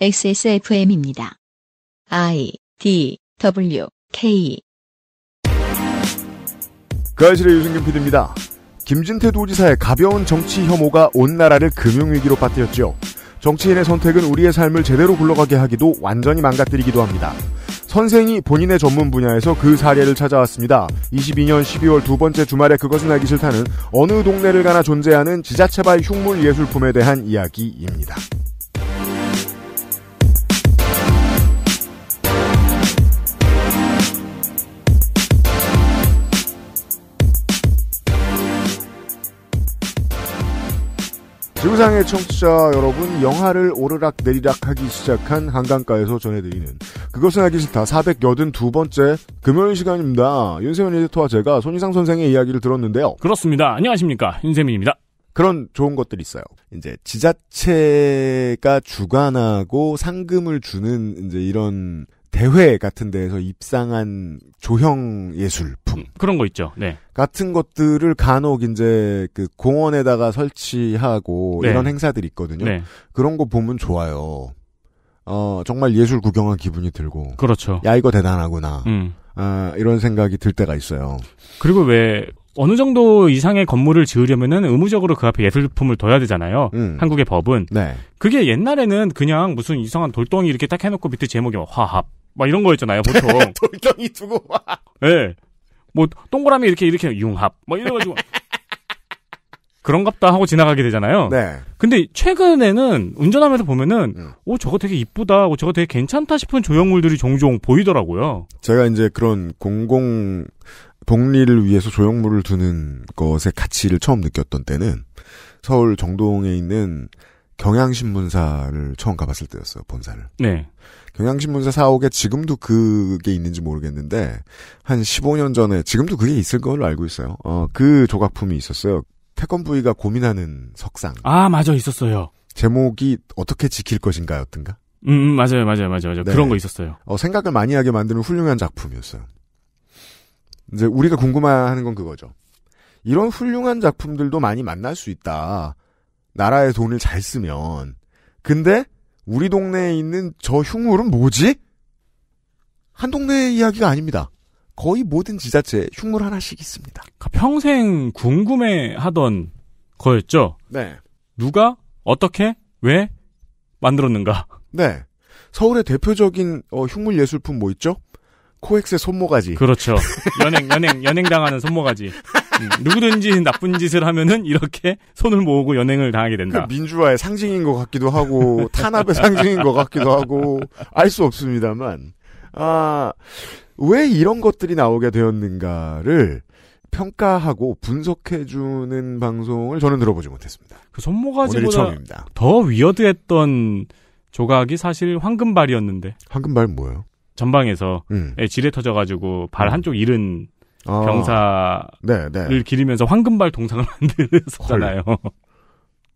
XSFM입니다. I D W K 그아실의 유승균 PD입니다. 김진태 도지사의 가벼운 정치 혐오가 온 나라를 금융위기로 빠뜨렸죠. 정치인의 선택은 우리의 삶을 제대로 굴러가게 하기도 완전히 망가뜨리기도 합니다. 선생이 본인의 전문 분야에서 그 사례를 찾아왔습니다. 22년 12월 두 번째 주말에 그것은 알기 싫다는 어느 동네를 가나 존재하는 지자체발 흉물 예술품에 대한 이야기입니다. 지구상의 청취자 여러분, 영화를 오르락 내리락 하기 시작한 한강가에서 전해드리는 그것은 알기 싫다 482번째 금요일 시간입니다. 윤세민 리디터와 제가 손희상 선생의 이야기를 들었는데요. 그렇습니다. 안녕하십니까. 윤세민입니다. 그런 좋은 것들이 있어요. 이제 지자체가 주관하고 상금을 주는 이제 이런 대회 같은 데에서 입상한 조형 예술품 음, 그런 거 있죠. 네. 같은 것들을 간혹 이제 그 공원에다가 설치하고 네. 이런 행사들이 있거든요. 네. 그런 거 보면 좋아요. 어 정말 예술 구경한 기분이 들고 그렇죠. 야 이거 대단하구나. 음. 아 이런 생각이 들 때가 있어요. 그리고 왜 어느 정도 이상의 건물을 지으려면은 의무적으로 그 앞에 예술품을 둬야 되잖아요. 음. 한국의 법은. 네. 그게 옛날에는 그냥 무슨 이상한 돌덩이 이렇게 딱 해놓고 밑에 제목이 화합. 막 이런 거있잖아요 보통. 돌덩이 두고 와. 네. 뭐, 동그라미 이렇게, 이렇게 융합. 막 뭐 이래가지고. 그런갑다 하고 지나가게 되잖아요. 네. 근데 최근에는 운전하면서 보면은 음. 오 저거 되게 이쁘다, 오 저거 되게 괜찮다 싶은 조형물들이 종종 보이더라고요. 제가 이제 그런 공공 복리를 위해서 조형물을 두는 것의 가치를 처음 느꼈던 때는 서울 정동에 있는 경향신문사를 처음 가봤을 때였어요, 본사를. 네. 경향신문사 사옥에 지금도 그게 있는지 모르겠는데 한 15년 전에 지금도 그게 있을 걸로 알고 있어요. 어, 그 조각품이 있었어요. 태권 부위가 고민하는 석상. 아 맞아 있었어요. 제목이 어떻게 지킬 것인가였던가? 음, 음 맞아요 맞아요 맞아요, 맞아요. 네. 그런 거 있었어요. 어, 생각을 많이 하게 만드는 훌륭한 작품이었어요. 이제 우리가 궁금해하는 건 그거죠. 이런 훌륭한 작품들도 많이 만날 수 있다. 나라의 돈을 잘 쓰면. 근데 우리 동네에 있는 저 흉물은 뭐지? 한 동네의 이야기가 아닙니다. 거의 모든 지자체에 흉물 하나씩 있습니다. 평생 궁금해하던 거였죠. 네. 누가 어떻게 왜 만들었는가? 네. 서울의 대표적인 어, 흉물 예술품 뭐 있죠? 코엑스의 손모가지. 그렇죠. 연행 연행 연행 당하는 손모가지. 누구든지 나쁜 짓을 하면은 이렇게 손을 모으고 연행을 당하게 된다. 그 민주화의 상징인 것 같기도 하고 탄압의 상징인 것 같기도 하고 알 수 없습니다만 아왜 이런 것들이 나오게 되었는가를 평가하고 분석해주는 방송을 저는 들어보지 못했습니다. 그 손모가지보다 더 위어드했던 조각이 사실 황금발이었는데. 황금발 뭐예요? 전방에서 음. 지뢰 예, 터져가지고 발 음. 한쪽 잃은 아. 병사를 네, 네. 기리면서 황금발 동상을 만들었잖아요.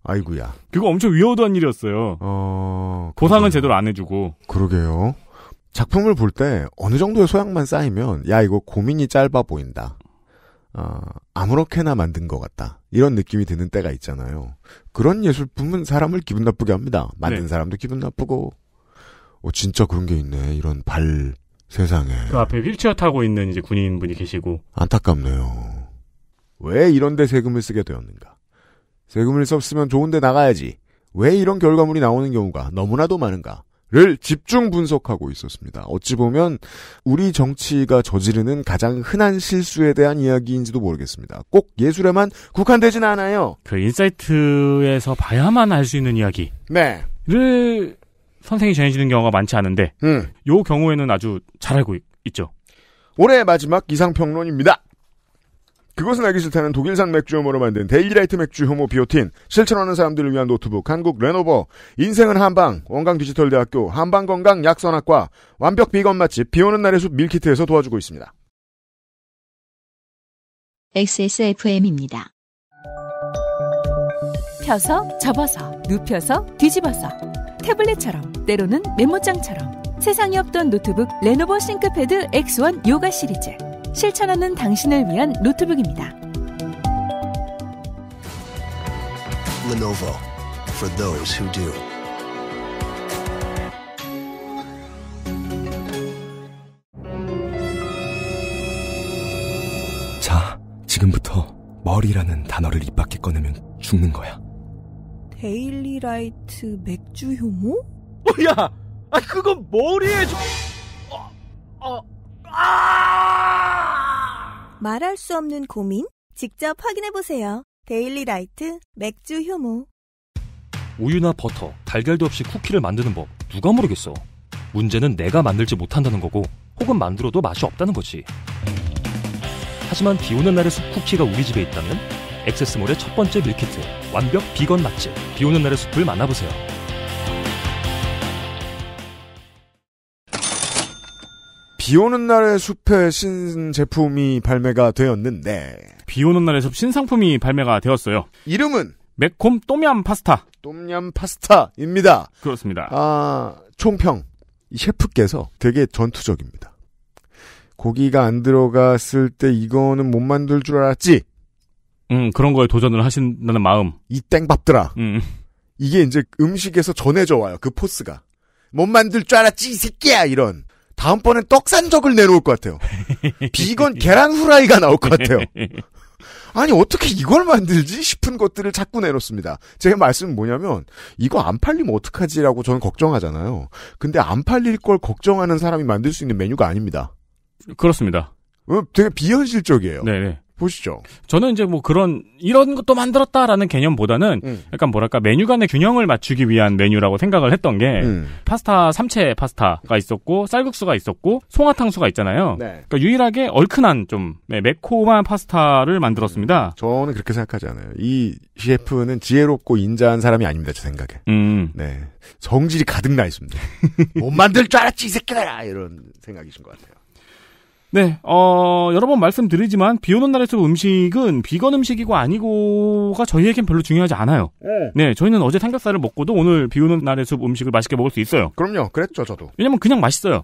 아이구야. 그거 엄청 위험한 일이었어요. 어, 보상은 제대로 안 해주고. 그러게요. 작품을 볼 때 어느 정도의 소양만 쌓이면 야 이거 고민이 짧아 보인다. 어, 아무렇게나 만든 것 같다. 이런 느낌이 드는 때가 있잖아요. 그런 예술품은 사람을 기분 나쁘게 합니다. 만든 네. 사람도 기분 나쁘고. 어, 진짜 그런 게 있네. 이런 발 세상에. 그 앞에 휠체어 타고 있는 이제 군인분이 계시고. 안타깝네요. 왜 이런데 세금을 쓰게 되었는가? 세금을 썼으면 좋은데 나가야지. 왜 이런 결과물이 나오는 경우가 너무나도 많은가? 를 집중 분석하고 있었습니다. 어찌 보면 우리 정치가 저지르는 가장 흔한 실수에 대한 이야기인지도 모르겠습니다. 꼭 예술에만 국한되진 않아요. 그 인사이트에서 봐야만 알 수 있는 이야기. 네. 를 선생이 전해지는 경우가 많지 않은데 음. 요 경우에는 아주 잘 알고 있, 있죠. 올해 마지막 이상평론입니다. 그것은 알기 싫다는 독일산 맥주 혐오로 만든 데일리라이트 맥주 혐오 비오틴, 실천하는 사람들을 위한 노트북, 한국 레노버, 인생은 한방, 원광디지털대학교, 한방건강 약선학과, 완벽 비건 맛집, 비오는 날의 숲 밀키트에서 도와주고 있습니다. XSFM입니다. 펴서, 접어서, 눕혀서, 뒤집어서. 태블릿처럼 때로는 메모장처럼 세상에 없던 노트북 레노버 싱크패드 X1 요가 시리즈 실천하는 당신을 위한 노트북입니다. Lenovo for those who do. 자, 지금부터 머리라는 단어를 입 밖에 꺼내면 죽는 거야. 데일리 라이트 맥주 효모? 어, 야! 아, 그건 머리에 좀. 어, 어, 아! 말할 수 없는 고민? 직접 확인해보세요. 데일리 라이트 맥주 효모. 우유나 버터, 달걀도 없이 쿠키를 만드는 법 누가 모르겠어. 문제는 내가 만들지 못한다는 거고 혹은 만들어도 맛이 없다는 거지. 하지만 비 오는 날에숲 쿠키가 우리 집에 있다면 액세스몰의 첫 번째 밀키트 완벽 비건 맛집 비오는 날의 숲을 만나보세요. 비오는 날의 숲의 신제품이 발매가 되었는데 비오는 날의 숲 신상품이 발매가 되었어요. 이름은 매콤 똠얌 파스타. 똠얌 파스타입니다. 그렇습니다. 아 총평 셰프께서 되게 전투적입니다. 고기가 안 들어갔을 때 이거는 못 만들 줄 알았지 음, 그런 거에 도전을 하신다는 마음. 이 땡밥들아. 음. 이게 이제 음식에서 전해져 와요. 그 포스가. 못 만들 줄 알았지, 이 새끼야! 이런. 다음번엔 떡산적을 내놓을 것 같아요. 비건 계란 후라이가 나올 것 같아요. 아니, 어떻게 이걸 만들지? 싶은 것들을 자꾸 내놓습니다. 제 말씀은 뭐냐면, 이거 안 팔리면 어떡하지라고 저는 걱정하잖아요. 근데 안 팔릴 걸 걱정하는 사람이 만들 수 있는 메뉴가 아닙니다. 그렇습니다. 어, 되게 비현실적이에요. 네네. 네. 보시죠. 저는 이제 뭐 그런 이런 것도 만들었다라는 개념보다는 음. 약간 뭐랄까 메뉴 간의 균형을 맞추기 위한 메뉴라고 생각을 했던 게 음. 파스타 삼채 파스타가 있었고 쌀국수가 있었고 송화탕수가 있잖아요. 네. 그러니까 유일하게 얼큰한 좀 네, 매콤한 파스타를 만들었습니다. 음. 저는 그렇게 생각하지 않아요. 이 셰프는 지혜롭고 인자한 사람이 아닙니다. 제 생각에. 음. 네. 성질이 가득 나 있습니다. 못 만들 줄 알았지 이 새끼들아 이런 생각이신 것 같아요. 네, 어, 여러 번 말씀드리지만, 비 오는 날에서 음식은 비건 음식이고 아니고가 저희에겐 별로 중요하지 않아요. 네. 네, 저희는 어제 삼겹살을 먹고도 오늘 비 오는 날에서 음식을 맛있게 먹을 수 있어요. 그럼요, 그랬죠, 저도. 왜냐면 그냥 맛있어요.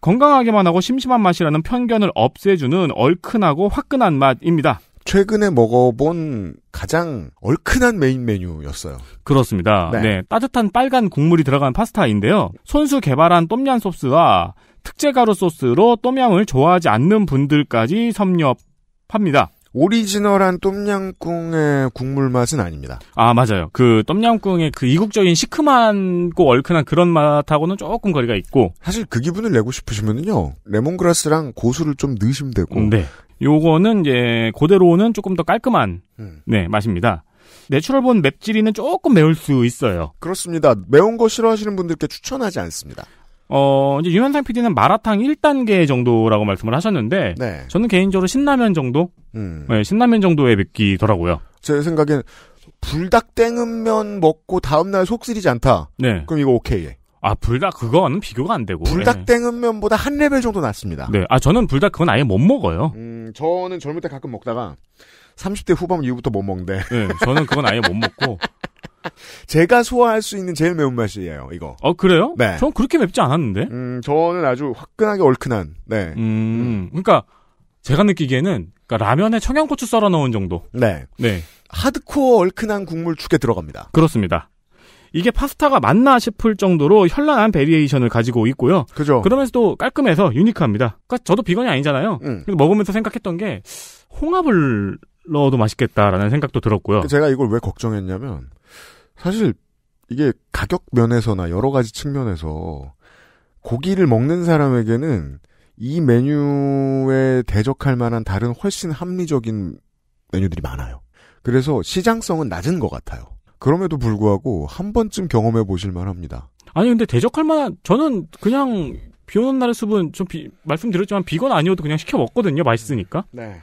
건강하게만 하고 심심한 맛이라는 편견을 없애주는 얼큰하고 화끈한 맛입니다. 최근에 먹어본 가장 얼큰한 메인 메뉴였어요. 그렇습니다. 네. 네 따뜻한 빨간 국물이 들어간 파스타인데요. 손수 개발한 똠얀 소스와 특제 가루 소스로 똠양을 좋아하지 않는 분들까지 섭렵합니다. 오리지널한 똠양꿍의 국물 맛은 아닙니다. 아 맞아요. 그 똠양꿍의 그 이국적인 시큼한고 얼큰한 그런 맛하고는 조금 거리가 있고 사실 그 기분을 내고 싶으시면요 레몬그라스랑 고수를 좀 넣으시면 되고. 음, 네. 요거는 이제 그대로는 조금 더 깔끔한 음. 네 맛입니다. 내추럴본 맵찔이는 조금 매울 수 있어요. 그렇습니다. 매운 거 싫어하시는 분들께 추천하지 않습니다. 어, 이제 유현상 PD는 마라탕 1단계 정도라고 말씀을 하셨는데, 네. 저는 개인적으로 신라면 정도? 음. 네, 신라면 정도에 맵기더라고요. 제 생각엔 불닭땡은면 먹고 다음날 속 쓰리지 않다. 네. 그럼 이거 오케이. 아, 불닭, 그거는 비교가 안 되고. 불닭땡은면보다 한 레벨 정도 낮습니다. 네. 아, 저는 불닭 그건 아예 못 먹어요. 음, 저는 젊을 때 가끔 먹다가 30대 후반 이후부터 못 먹는데. 네, 저는 그건 아예 못 먹고. 제가 소화할 수 있는 제일 매운 맛이에요. 이거. 어 그래요? 네. 전 그렇게 맵지 않았는데. 음 저는 아주 화끈하게 얼큰한. 네. 음, 음. 그러니까 제가 느끼기에는 그니까 라면에 청양고추 썰어 넣은 정도. 네. 네. 하드코어 얼큰한 국물 축에 들어갑니다. 그렇습니다. 이게 파스타가 맞나 싶을 정도로 현란한 베리에이션을 가지고 있고요. 그죠. 그러면서도 깔끔해서 유니크합니다. 그니까 저도 비건이 아니잖아요. 음. 그래서 먹으면서 생각했던 게 홍합을 넣어도 맛있겠다라는 생각도 들었고요. 제가 이걸 왜 걱정했냐면 사실 이게 가격 면에서나 여러 가지 측면에서 고기를 먹는 사람에게는 이 메뉴에 대적할 만한 다른 훨씬 합리적인 메뉴들이 많아요. 그래서 시장성은 낮은 것 같아요. 그럼에도 불구하고 한 번쯤 경험해 보실 만합니다. 아니 근데 대적할 만한 저는 그냥 비오는 날의 숲은 좀 비, 말씀드렸지만 비건 아니어도 그냥 시켜 먹거든요. 맛있으니까. 네.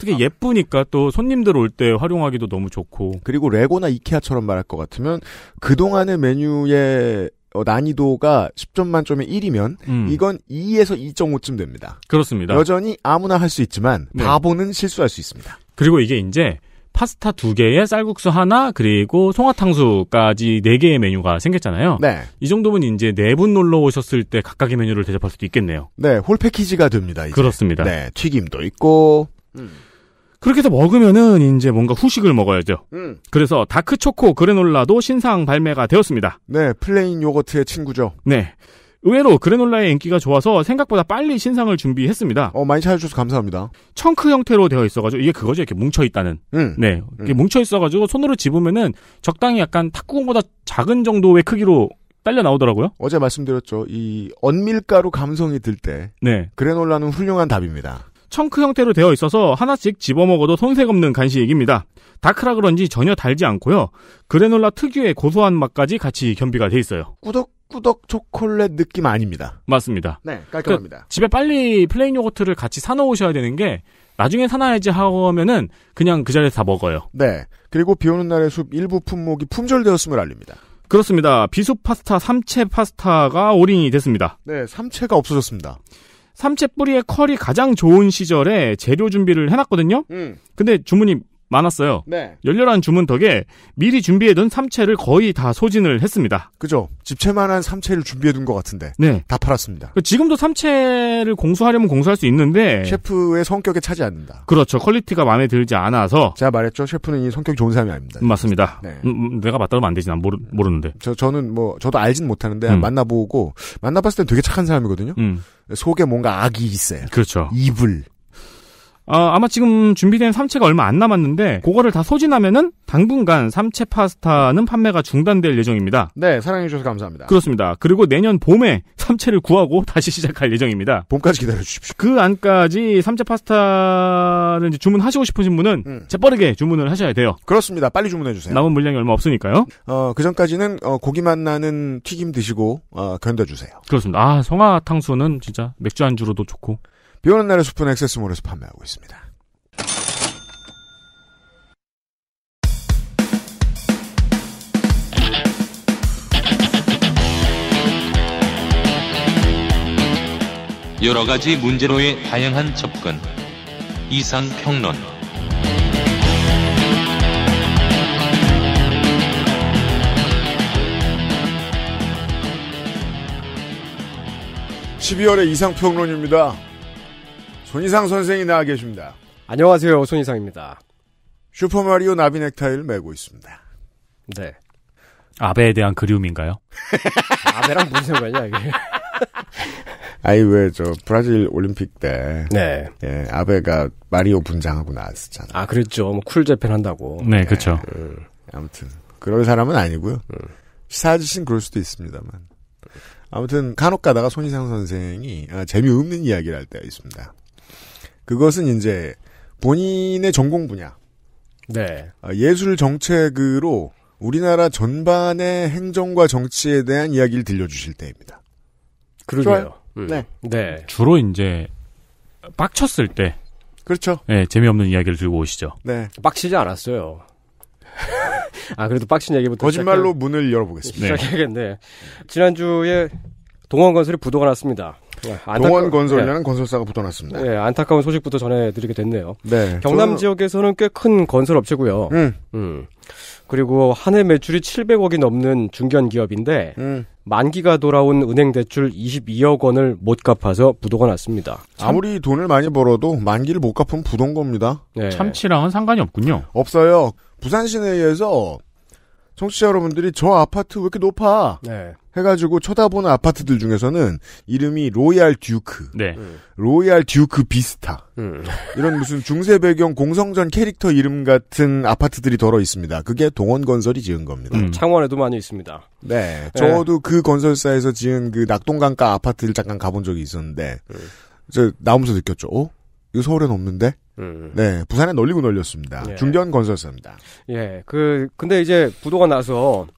특히 예쁘니까 또 손님들 올 때 활용하기도 너무 좋고. 그리고 레고나 이케아처럼 말할 것 같으면 그동안의 메뉴의 어, 난이도가 10점 만점에 1이면 음. 이건 2에서 2.5쯤 됩니다. 그렇습니다. 여전히 아무나 할 수 있지만 네. 바보는 실수할 수 있습니다. 그리고 이게 이제 파스타 두 개에 쌀국수 하나 그리고 송화탕수까지 네 개의 메뉴가 생겼잖아요. 네. 이 정도면 이제 네 분 놀러 오셨을 때 각각의 메뉴를 대접할 수도 있겠네요. 네, 홀 패키지가 됩니다. 이제. 그렇습니다. 네, 튀김도 있고 음. 그렇게 해서 먹으면은 이제 뭔가 후식을 먹어야죠. 음. 그래서 다크 초코 그래놀라도 신상 발매가 되었습니다. 네, 플레인 요거트의 친구죠. 네. 의외로 그래놀라의 인기가 좋아서 생각보다 빨리 신상을 준비했습니다. 어, 많이 찾아주셔서 감사합니다. 청크 형태로 되어 있어가지고, 이게 그거죠. 이렇게 뭉쳐있다는. 음. 네. 이게 음. 뭉쳐있어가지고, 손으로 집으면은 적당히 약간 탁구공보다 작은 정도의 크기로 딸려 나오더라고요. 어제 말씀드렸죠. 이, 언밀가루 감성이 들 때. 네. 그래놀라는 훌륭한 답입니다. 청크 형태로 되어 있어서 하나씩 집어먹어도 손색 없는 간식입니다. 다크라 그런지 전혀 달지 않고요. 그래놀라 특유의 고소한 맛까지 같이 겸비가 돼 있어요. 꾸덕꾸덕 초콜릿 느낌 아닙니다. 맞습니다. 네, 그 깔끔합니다. 그, 집에 빨리 플레인 요거트를 같이 사놓으셔야 되는 게 나중에 사놔야지 하면은 그냥 그 자리에서 다 먹어요. 네. 그리고 비 오는 날의 숲 일부 품목이 품절되었음을 알립니다. 그렇습니다. 비수 파스타, 삼채 파스타가 올인이 됐습니다. 네, 삼채가 없어졌습니다. 삼채 뿌리의 컬이 가장 좋은 시절에 재료 준비를 해놨거든요. 음. 근데 주문님 많았어요. 네. 열렬한 주문 덕에 미리 준비해둔 삼채를 거의 다 소진을 했습니다. 그죠. 집채만한 삼채를 준비해둔 것 같은데. 네. 다 팔았습니다. 그 지금도 삼채를 공수하려면 공수할 수 있는데. 셰프의 성격에 차지 않는다. 그렇죠. 퀄리티가 마음에 들지 않아서. 제가 말했죠. 셰프는 이 성격이 좋은 사람이 아닙니다. 맞습니다. 네. 음, 음 내가 맞다면 안 되지. 난 모르, 모르는데. 저, 저는 뭐, 저도 알진 못하는데 음. 만나보고, 만나봤을 땐 되게 착한 사람이거든요. 음. 속에 뭔가 악이 있어요. 그렇죠. 이불. 어, 아마 지금 준비된 삼채가 얼마 안 남았는데 그거를 다 소진하면은 당분간 삼채 파스타는 판매가 중단될 예정입니다. 네, 사랑해 주셔서 감사합니다. 그렇습니다. 그리고 내년 봄에 삼채를 구하고 다시 시작할 예정입니다. 봄까지 기다려 주십시오. 그 안까지 삼채 파스타를 주문하시고 싶으신 분은 음. 재빠르게 주문을 하셔야 돼요. 그렇습니다. 빨리 주문해 주세요. 남은 물량이 얼마 없으니까요. 어, 그 전까지는 어, 고기만 나는 튀김 드시고 어, 견뎌 주세요. 그렇습니다. 아, 성화 탕수는 진짜 맥주 안주로도 좋고 비 오는 날의 숲은 액세스몰에서 판매하고 있습니다. 여러 가지 문제로의 다양한 접근. 이상 평론. (12월의) 이상평론입니다. 손희상 선생이 나와 계십니다. 안녕하세요. 손희상입니다. 슈퍼마리오 나비 넥타이를 메고 있습니다. 네. 아베에 대한 그리움인가요? 아베랑 무슨 상관이야 이게. 아니 왜, 저, 브라질 올림픽 때. 네. 예, 아베가 마리오 분장하고 나왔었잖아요. 아, 그랬죠. 뭐, 쿨재팬 한다고. 네, 예, 그쵸. 그, 아무튼, 그럴 사람은 아니고요. 음. 시사 아저씨는 그럴 수도 있습니다만. 아무튼, 간혹 가다가 손희상 선생이 아, 재미없는 이야기를 할 때가 있습니다. 그것은 이제 본인의 전공 분야. 네. 아, 예술 정책으로 우리나라 전반의 행정과 정치에 대한 이야기를 들려주실 때입니다. 그러게요. 음. 네. 네. 주로 이제 빡쳤을 때. 그렇죠. 네, 재미없는 이야기를 들고 오시죠. 네. 빡치지 않았어요. 아, 그래도 빡친 얘기부터. 거짓말로 시작해... 문을 열어보겠습니다. 시작해야겠네. 지난주에 동원 건설이 부도가 났습니다. 예, 안타까... 동원건설이라는 네. 예. 건설사가 붙어났습니다. 네, 예, 안타까운 소식부터 전해드리게 됐네요. 네, 경남 저는... 지역에서는 꽤 큰 건설 업체고요. 음. 음. 그리고 한 해 매출이 700억이 넘는 중견 기업인데 음. 만기가 돌아온 은행 대출 22억 원을 못 갚아서 부도가 났습니다. 아무리 참... 돈을 많이 벌어도 만기를 못 갚으면 부도인 겁니다. 네. 참치랑은 상관이 없군요. 없어요. 부산 시내에서 청취자 여러분들이 저 아파트 왜 이렇게 높아? 네. 해가지고 쳐다보는 아파트들 중에서는 이름이 로얄 듀크, 네. 로얄 듀크 비스타 음. 이런 무슨 중세 배경 공성전 캐릭터 이름 같은 아파트들이 덜어 있습니다. 그게 동원 건설이 지은 겁니다. 음. 창원에도 많이 있습니다. 네, 네. 저도 네. 그 건설사에서 지은 그 낙동강가 아파트를 잠깐 가본 적이 있었는데 음. 저 나오면서 느꼈죠. 어? 이거 서울엔 없는데? 음. 네, 부산에 널리고 널렸습니다. 예. 중견 건설사입니다. 예, 그 근데 이제 부도가 나서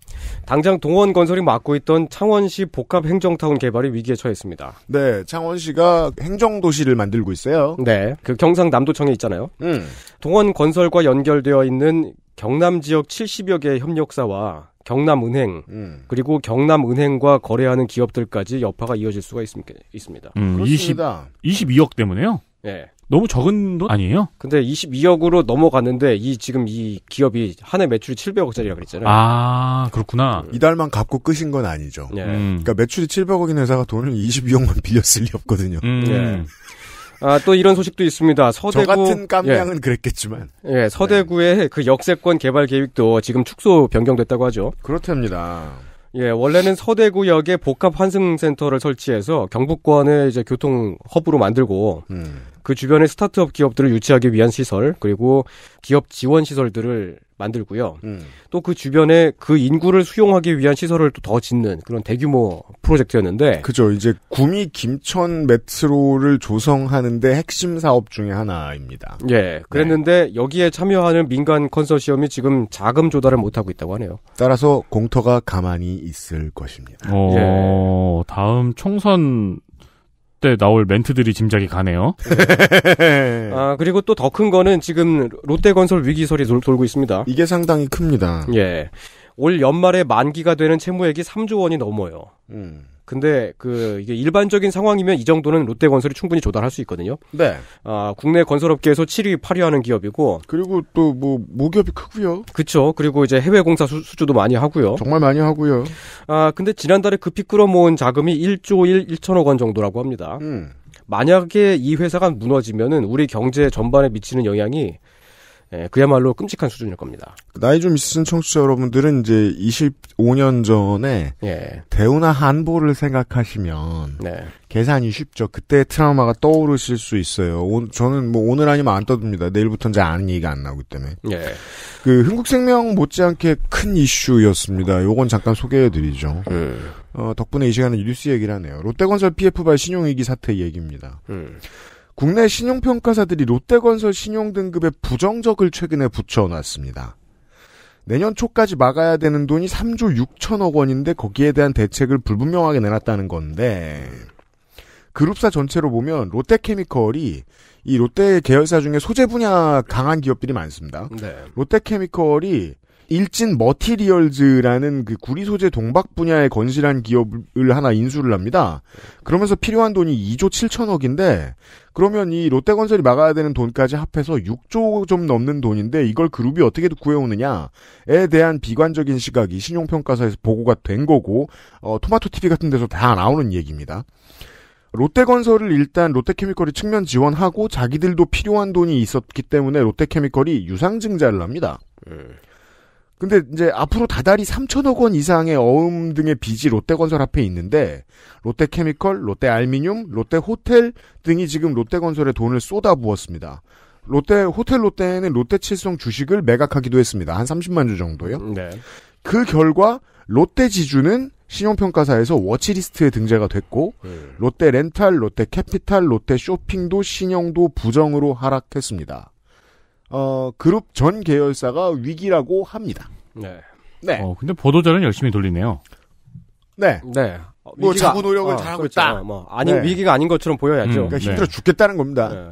당장 동원 건설이 맡고 있던 창원시 복합 행정타운 개발이 위기에 처했습니다. 네, 창원시가 행정도시를 만들고 있어요. 네, 그 경상남도청에 있잖아요. 음. 동원 건설과 연결되어 있는 경남 지역 70여 개의 협력사와 경남은행 음. 그리고 경남은행과 거래하는 기업들까지 여파가 이어질 수가 있습, 있습니다. 음, 20, 22억 때문에요? 네. 너무 적은 돈 아니에요? 근데 22억으로 넘어갔는데 이 지금 이 기업이 한 해 매출이 700억짜리라 그랬잖아요. 아 그렇구나. 이달만 갚고 끝인 건 아니죠. 네. 음. 그러니까 매출이 700억인 회사가 돈을 22억만 빌렸을 리 없거든요. 음. 네. 아또 이런 소식도 있습니다. 서대구 저 같은 깜냥은 예. 그랬겠지만. 예, 서대구의 네. 그 역세권 개발 계획도 지금 축소 변경됐다고 하죠. 그렇답니다. 예, 원래는 서대구역에 복합 환승센터를 설치해서 경북권을 이제 교통 허브로 만들고 음. 그주변의 스타트업 기업들을 유치하기 위한 시설 그리고 기업 지원 시설들을 만들고요. 음. 또그 주변에 그 인구를 수용하기 위한 시설을 또 더 짓는 그런 대규모 프로젝트였는데. 그죠. 이제 구미 김천 메트로를 조성하는데 핵심 사업 중에 하나입니다. 예. 그랬는데 네. 여기에 참여하는 민간 컨소시엄이 지금 자금 조달을 못하고 있다고 하네요. 따라서 공터가 가만히 있을 것입니다. 어, 예. 다음 총선 때 나올 멘트들이 짐작이 가네요. 네. 아, 그리고 또 더 큰 거는 지금 롯데건설 위기설이 돌, 고 있습니다. 이게 상당히 큽니다. 예. 올 연말에 만기가 되는 채무액이 3조 원이 넘어요. 음. 근데 그 이게 일반적인 상황이면 이 정도는 롯데건설이 충분히 조달할 수 있거든요. 네. 아 국내 건설업계에서 7위, 8위하는 기업이고. 그리고 또뭐 모기업이 크고요. 그렇죠. 그리고 이제 해외 공사 수, 주도 많이 하고요. 정말 많이 하고요. 아 근데 지난달에 급히 끌어모은 자금이 1조 1 1천억 원 정도라고 합니다. 음. 만약에 이 회사가 무너지면은 우리 경제 전반에 미치는 영향이 예, 그야말로 끔찍한 수준일 겁니다. 나이 좀 있으신 청취자 여러분들은 이제 25년 전에 예. 대우나 한보를 생각하시면 네. 계산이 쉽죠. 그때 트라우마가 떠오르실 수 있어요. 오, 저는 뭐 오늘 아니면 안 떠듭니다. 내일부터 이제 아는 얘기가 안 나오기 때문에. 예. 그 흥국생명 못지않게 큰 이슈였습니다. 요건 잠깐 소개해드리죠. 음. 어, 덕분에 이 시간에 뉴스 얘기를 하네요. 롯데건설 PF발 신용위기 사태 얘기입니다. 음. 국내 신용평가사들이 롯데건설 신용등급에 부정적을 최근에 붙여놨습니다. 내년 초까지 막아야 되는 돈이 3조 6천억 원인데 거기에 대한 대책을 불분명하게 내놨다는 건데 그룹사 전체로 보면 롯데케미컬이 이 롯데 계열사 중에 소재 분야 강한 기업들이 많습니다. 네. 롯데케미컬이 일진 머티리얼즈라는 그 구리 소재 동박 분야에 건실한 기업을 하나 인수를 합니다. 그러면서 필요한 돈이 2조 7천억인데 그러면 이 롯데건설이 막아야 되는 돈까지 합해서 6조 좀 넘는 돈인데 이걸 그룹이 어떻게 구해오느냐에 대한 비관적인 시각이 신용평가사에서 보고가 된 거고 어, 토마토 TV 같은 데서 다 나오는 얘기입니다. 롯데건설을 일단 롯데케미컬이 측면 지원하고 자기들도 필요한 돈이 있었기 때문에 롯데케미컬이 유상증자를 합니다. 음. 근데 이제 앞으로 다달이 3천억 원 이상의 어음 등의 빚이 롯데건설 앞에 있는데 롯데케미컬, 롯데알미늄, 롯데호텔 등이 지금 롯데건설에 돈을 쏟아부었습니다. 롯데 호텔 롯데는 롯데칠성 주식을 매각하기도 했습니다. 한 30만 주 정도요. 네. 그 결과 롯데 지주는 신용평가사에서 워치리스트에 등재가 됐고 음. 롯데 렌탈, 롯데 캐피탈, 롯데 쇼핑도 신용도 부정으로 하락했습니다. 어, 그룹 전 계열사가 위기라고 합니다. 네. 네. 어, 근데 보도자는 열심히 돌리네요. 네. 네. 뭐 위기가, 자구 노력을 어, 잘하고 그렇죠. 있다. 어, 뭐 아닌 네. 위기가 아닌 것처럼 보여야죠. 음, 그러니까 네. 힘들어 네. 죽겠다는 겁니다. 네.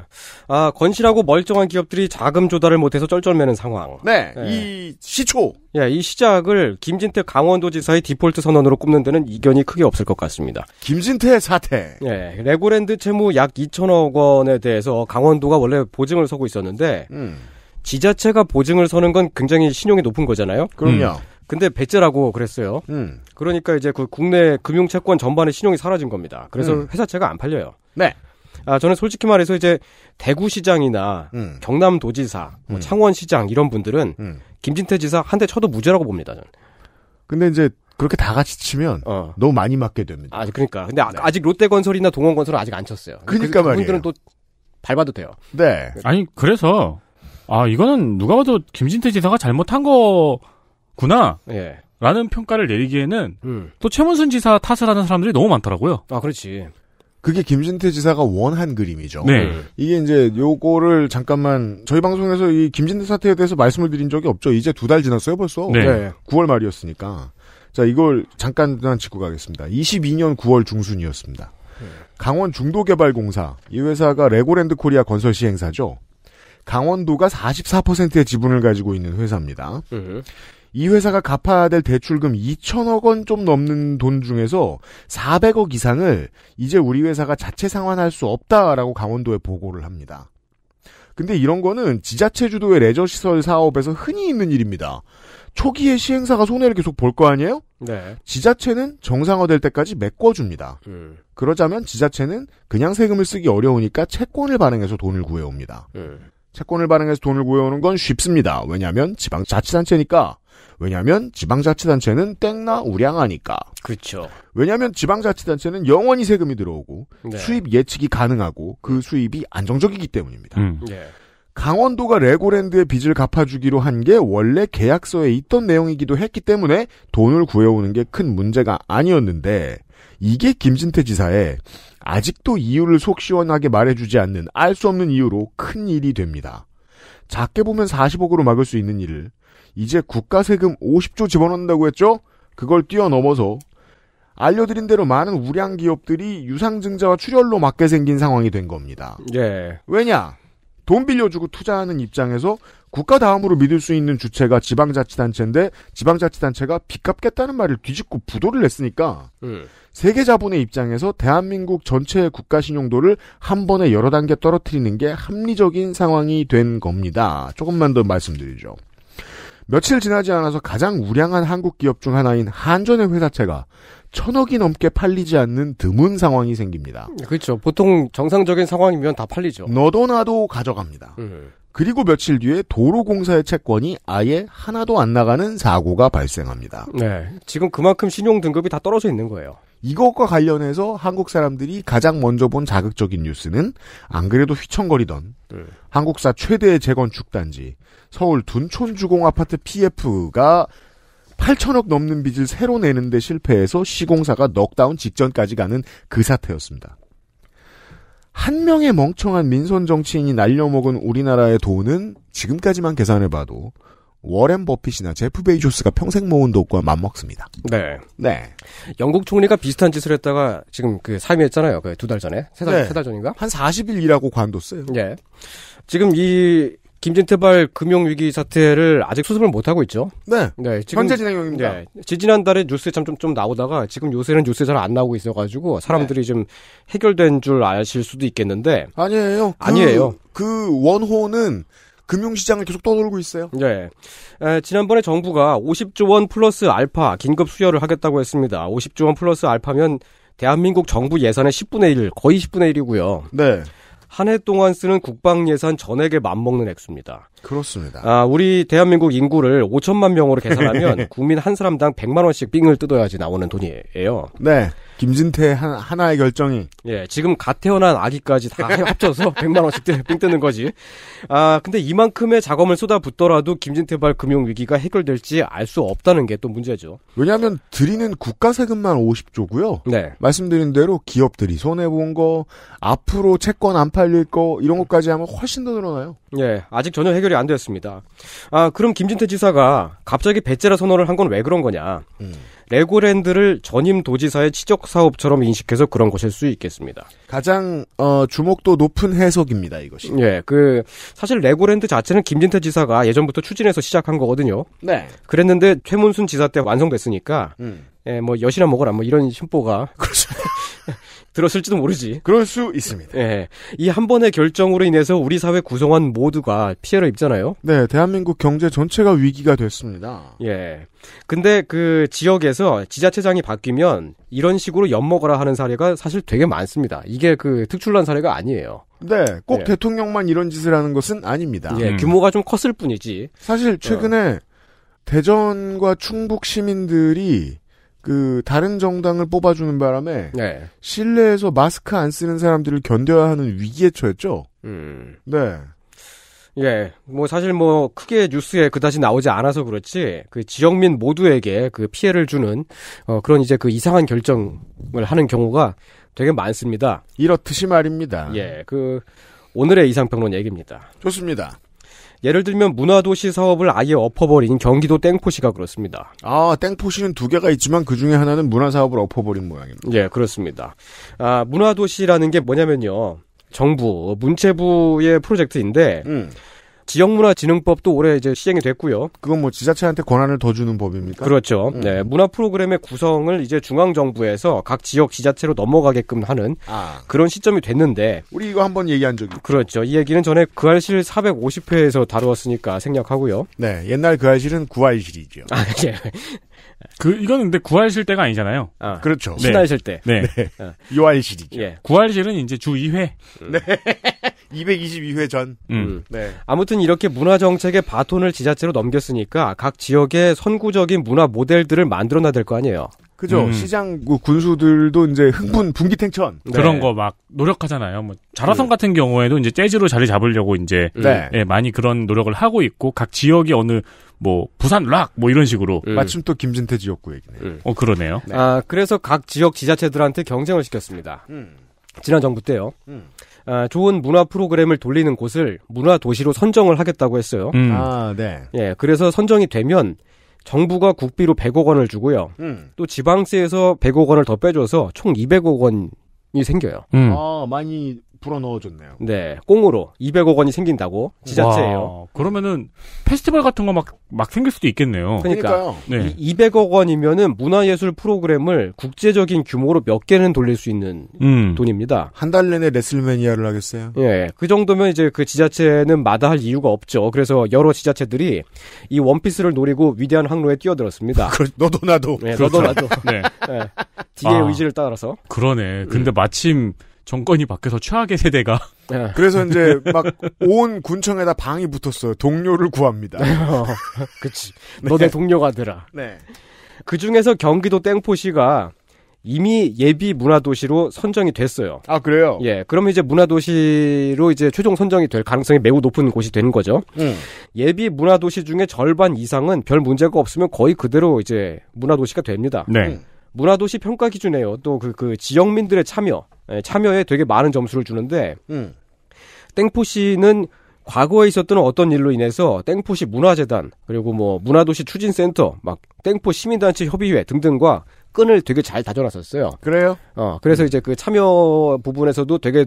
아 건실하고 멀쩡한 기업들이 자금 조달을 못해서 쩔쩔매는 상황. 네, 네, 이 시초. 예, 이 시작을 김진태 강원도지사의 디폴트 선언으로 꼽는 데는 이견이 크게 없을 것 같습니다. 김진태 사태. 예, 레고랜드 채무 약 2천억 원에 대해서 강원도가 원래 보증을 서고 있었는데. 음. 지자체가 보증을 서는 건 굉장히 신용이 높은 거잖아요. 그럼요. 음. 근데 배째라고 그랬어요. 음. 그러니까 이제 그 국내 금융 채권 전반의 신용이 사라진 겁니다. 그래서 음. 회사채가 안 팔려요. 네. 아, 저는 솔직히 말해서 이제 대구시장이나 음. 경남도지사, 뭐 음. 창원시장 이런 분들은 음. 김진태 지사 한 대 쳐도 무죄라고 봅니다. 저는. 근데 이제 그렇게 다 같이 치면 어. 너무 많이 맞게 됩니다. 아, 그러니까. 근데 네. 아직 롯데건설이나 동원건설은 아직 안 쳤어요. 그러니까 그, 말이에요. 분들은또 밟아도 돼요. 네. 아니 그래서 아 이거는 누가 봐도 김진태 지사가 잘못한 거. 구나. 예. 라는 평가를 내리기에는 음. 또 최문순 지사 탓을 하는 사람들이 너무 많더라고요. 아, 그렇지. 그게 김진태 지사가 원한 그림이죠. 네. 음. 이게 이제 요거를 잠깐만 저희 방송에서 이 김진태 사태에 대해서 말씀을 드린 적이 없죠. 이제 두 달 지났어요, 벌써. 네. 네. 9월 말이었으니까. 자, 이걸 잠깐만 짚고 가겠습니다. 22년 9월 중순이었습니다. 강원 중도개발공사 이 회사가 레고랜드 코리아 건설 시행사죠. 강원도가 44%의 지분을 가지고 있는 회사입니다. 네. 이 회사가 갚아야 될 대출금 2천억 원 좀 넘는 돈 중에서 400억 이상을 이제 우리 회사가 자체 상환할 수 없다라고 강원도에 보고를 합니다. 근데 이런 거는 지자체 주도의 레저 시설 사업에서 흔히 있는 일입니다. 초기에 시행사가 손해를 계속 볼 거 아니에요? 네. 지자체는 정상화될 때까지 메꿔줍니다. 음. 그러자면 지자체는 그냥 세금을 쓰기 어려우니까 채권을 발행해서 돈을 구해옵니다. 음. 채권을 발행해서 돈을 구해오는 건 쉽습니다. 왜냐하면 지방 자치단체니까 왜냐하면 지방자치단체는 땡나 우량하니까. 그렇죠. 왜냐하면 지방자치단체는 영원히 세금이 들어오고 네. 수입 예측이 가능하고 그 수입이 안정적이기 때문입니다. 음. 네. 강원도가 레고랜드의 빚을 갚아주기로 한 게 원래 계약서에 있던 내용이기도 했기 때문에 돈을 구해오는 게 큰 문제가 아니었는데 이게 김진태 지사의 아직도 이유를 속 시원하게 말해주지 않는 알 수 없는 이유로 큰 일이 됩니다. 작게 보면 40억으로 막을 수 있는 일을 이제 국가 세금 50조 집어넣는다고 했죠? 그걸 뛰어넘어서 알려드린 대로 많은 우량 기업들이 유상증자와 출혈로 맞게 생긴 상황이 된 겁니다. 예. 왜냐? 돈 빌려주고 투자하는 입장에서 국가 다음으로 믿을 수 있는 주체가 지방자치단체인데 지방자치단체가 빚 갚겠다는 말을 뒤집고 부도를 냈으니까 음. 세계 자본의 입장에서 대한민국 전체의 국가 신용도를 한 번에 여러 단계 떨어뜨리는 게 합리적인 상황이 된 겁니다. 조금만 더 말씀드리죠. 며칠 지나지 않아서 가장 우량한 한국 기업 중 하나인 한전의 회사체가 천억이 넘게 팔리지 않는 드문 상황이 생깁니다. 그렇죠. 보통 정상적인 상황이면 다 팔리죠. 너도 나도 가져갑니다. 음. 그리고 며칠 뒤에 도로공사의 채권이 아예 하나도 안 나가는 사고가 발생합니다. 네. 지금 그만큼 신용 등급이 다 떨어져 있는 거예요. 이것과 관련해서 한국 사람들이 가장 먼저 본 자극적인 뉴스는 안 그래도 휘청거리던 네. 한국사 최대의 재건축 단지 서울 둔촌주공 아파트 PF가 8천억 넘는 빚을 새로 내는데 실패해서 시공사가 넉다운 직전까지 가는 그 사태였습니다. 한 명의 멍청한 민선 정치인이 날려먹은 우리나라의 돈은 지금까지만 계산해봐도 워렌 버핏이나 제프 베이조스가 평생 모은 돈과 맞먹습니다. 네. 네. 영국 총리가 비슷한 짓을 했다가 지금 그 사임했잖아요. 그 두 달 전에. 세 달, 네. 세달 전인가? 한 40일 이라고 관뒀어요. 네. 지금 이 김진태발 금융위기 사태를 아직 수습을 못하고 있죠. 네. 네 지금, 현재 진행형입니다. 네, 예. 지지난달에 뉴스에 참좀 좀 나오다가 지금 요새는 뉴스에 잘 안 나오고 있어가지고 사람들이 네. 좀 해결된 줄 아실 수도 있겠는데. 아니에요. 그, 아니에요. 그 원호는 금융시장을 계속 떠돌고 있어요. 네. 에, 지난번에 정부가 50조 원 플러스 알파 긴급 수혈을 하겠다고 했습니다. 50조 원 플러스 알파면 대한민국 정부 예산의 10분의 1, 거의 10분의 1이고요. 네. 한 해 동안 쓰는 국방 예산 전액에 맞먹는 액수입니다. 그렇습니다. 아, 우리 대한민국 인구를 5천만 명으로 계산하면 국민 한 사람당 100만 원씩 빙을 뜯어야지 나오는 돈이에요. 네. 김진태 한, 하나의 결정이. 예, 지금 갓 태어난 아기까지 다 합쳐서 100만원씩 빙 뜨는 거지. 아, 근데 이만큼의 자금을 쏟아붓더라도 김진태발 금융위기가 해결될지 알 수 없다는 게 또 문제죠. 왜냐하면 드리는 국가세금만 50조고요. 네. 말씀드린 대로 기업들이 손해본 거, 앞으로 채권 안 팔릴 거, 이런 것까지 하면 훨씬 더 늘어나요. 예, 아직 전혀 해결이 안 되었습니다. 아, 그럼 김진태 지사가 갑자기 배째라 선언을 한 건 왜 그런 거냐. 음. 레고랜드를 전임 도지사의 치적 사업처럼 인식해서 그런 것일 수 있겠습니다. 가장 어, 주목도 높은 해석입니다. 이것이. 예, 그 사실 레고랜드 자체는 김진태 지사가 예전부터 추진해서 시작한 거거든요. 네. 그랬는데 최문순 지사 때 완성됐으니까 음. 예, 뭐 여시나 먹어라 뭐 이런 심보가 그렇죠. 들었을지도 모르지. 그럴 수 있습니다. 예. 이 한 번의 결정으로 인해서 우리 사회 구성원 모두가 피해를 입잖아요. 네, 대한민국 경제 전체가 위기가 됐습니다. 예. 근데 그 지역에서 지자체장이 바뀌면 이런 식으로 엿먹어라 하는 사례가 사실 되게 많습니다. 이게 그 특출난 사례가 아니에요. 네, 꼭 예. 대통령만 이런 짓을 하는 것은 아닙니다. 예, 음. 규모가 좀 컸을 뿐이지. 사실 최근에 어. 대전과 충북 시민들이 그 다른 정당을 뽑아주는 바람에 네. 실내에서 마스크 안 쓰는 사람들을 견뎌야 하는 위기에 처했죠. 음. 네. 예, 뭐 사실 뭐 크게 뉴스에 그다지 나오지 않아서 그렇지 그 지역민 모두에게 그 피해를 주는 어 그런 이제 그 이상한 결정을 하는 경우가 되게 많습니다. 이렇듯이 말입니다. 예, 그 오늘의 이상평론 얘기입니다. 좋습니다. 예를 들면 문화도시 사업을 아예 엎어버린 경기도 땡포시가 그렇습니다. 아, 땡포시는 두 개가 있지만 그 중에 하나는 문화사업을 엎어버린 모양입니다. 예, 그렇습니다. 아, 문화도시라는 게 뭐냐면요. 정부, 문체부의 프로젝트인데, 음. 지역문화진흥법도 올해 이제 시행이 됐고요. 그건 뭐 지자체한테 권한을 더 주는 법입니까? 그렇죠. 음. 네, 문화 프로그램의 구성을 이제 중앙 정부에서 각 지역 지자체로 넘어가게끔 하는 아. 그런 시점이 됐는데 우리 이거 한번 얘기한 적이 그렇죠. 이 얘기는 전에 그알실 450회에서 다루었으니까 생략하고요. 네, 옛날 그알실은 구알실이죠. 아, 예. 그이건 근데 구할실 때가 아니잖아요. 아, 그렇죠. 신하실 네. 때. 네. 네. 네. 아. 요할실이죠. 예. 구할실은 이제 주 2회. 네. 222회 전. 음. 음. 네. 아무튼 이렇게 문화 정책의 바톤을 지자체로 넘겼으니까 각 지역의 선구적인 문화 모델들을 만들어놔야 될 거 아니에요. 그죠. 음. 시장 그 군수들도 이제 흥분 네. 분기탱천 네. 그런 거 막 노력하잖아요. 뭐 자라성 네. 그 같은 경우에도 이제 재즈로 자리 잡으려고 이제 음. 네. 예, 많이 그런 노력을 하고 있고 각 지역이 어느 뭐 부산 락뭐 이런 식으로 음. 마침 또 김진태 지역구 얘기네요. 음. 어 그러네요. 네. 아 그래서 각 지역 지자체들한테 경쟁을 시켰습니다. 음. 지난 정부 때요. 음. 아, 좋은 문화 프로그램을 돌리는 곳을 문화 도시로 선정을 하겠다고 했어요. 음. 아, 네. 예, 그래서 선정이 되면 정부가 국비로 100억 원을 주고요. 음. 또 지방세에서 100억 원을 더 빼줘서 총 200억 원이 생겨요. 음. 아, 많이 불어 넣어줬네요. 네, 꽁으로 200억 원이 생긴다고 지자체예요. 와, 그러면은 페스티벌 같은 거 막막 막 생길 수도 있겠네요. 그러니까 네. 200억 원이면은 문화예술 프로그램을 국제적인 규모로 몇 개는 돌릴 수 있는 음. 돈입니다. 한 달 내내 레슬매니아를 하겠어요? 예, 그 정도면 이제 그 지자체는 마다할 이유가 없죠. 그래서 여러 지자체들이 이 원피스를 노리고 위대한 항로에 뛰어들었습니다. 그, 너도 나도. 네, 그렇죠. 너도 나도. 네. 네. 예, 뒤의 아, 의지를 따라서. 그러네. 근데 음. 마침 정권이 바뀌어서 최악의 세대가. 예. 그래서 이제 막 온 군청에다 방이 붙었어요. 동료를 구합니다. 그치. 너네 네. 동료가 되라. 네. 그 중에서 경기도 땡포시가 이미 예비 문화도시로 선정이 됐어요. 아, 그래요? 예. 그러면 이제 문화도시로 이제 최종 선정이 될 가능성이 매우 높은 곳이 되는 거죠. 음. 예비 문화도시 중에 절반 이상은 별 문제가 없으면 거의 그대로 이제 문화도시가 됩니다. 네. 음. 문화도시 평가 기준에요. 또 그 그 지역민들의 참여, 에, 예, 참여에 되게 많은 점수를 주는데 음. 땡포시는 과거에 있었던 어떤 일로 인해서 땡포시 문화재단 그리고 뭐 문화도시 추진센터 막 땡포 시민단체 협의회 등등과 끈을 되게 잘 다져놨었어요. 그래요? 어 그래서 음. 이제 그 참여 부분에서도 되게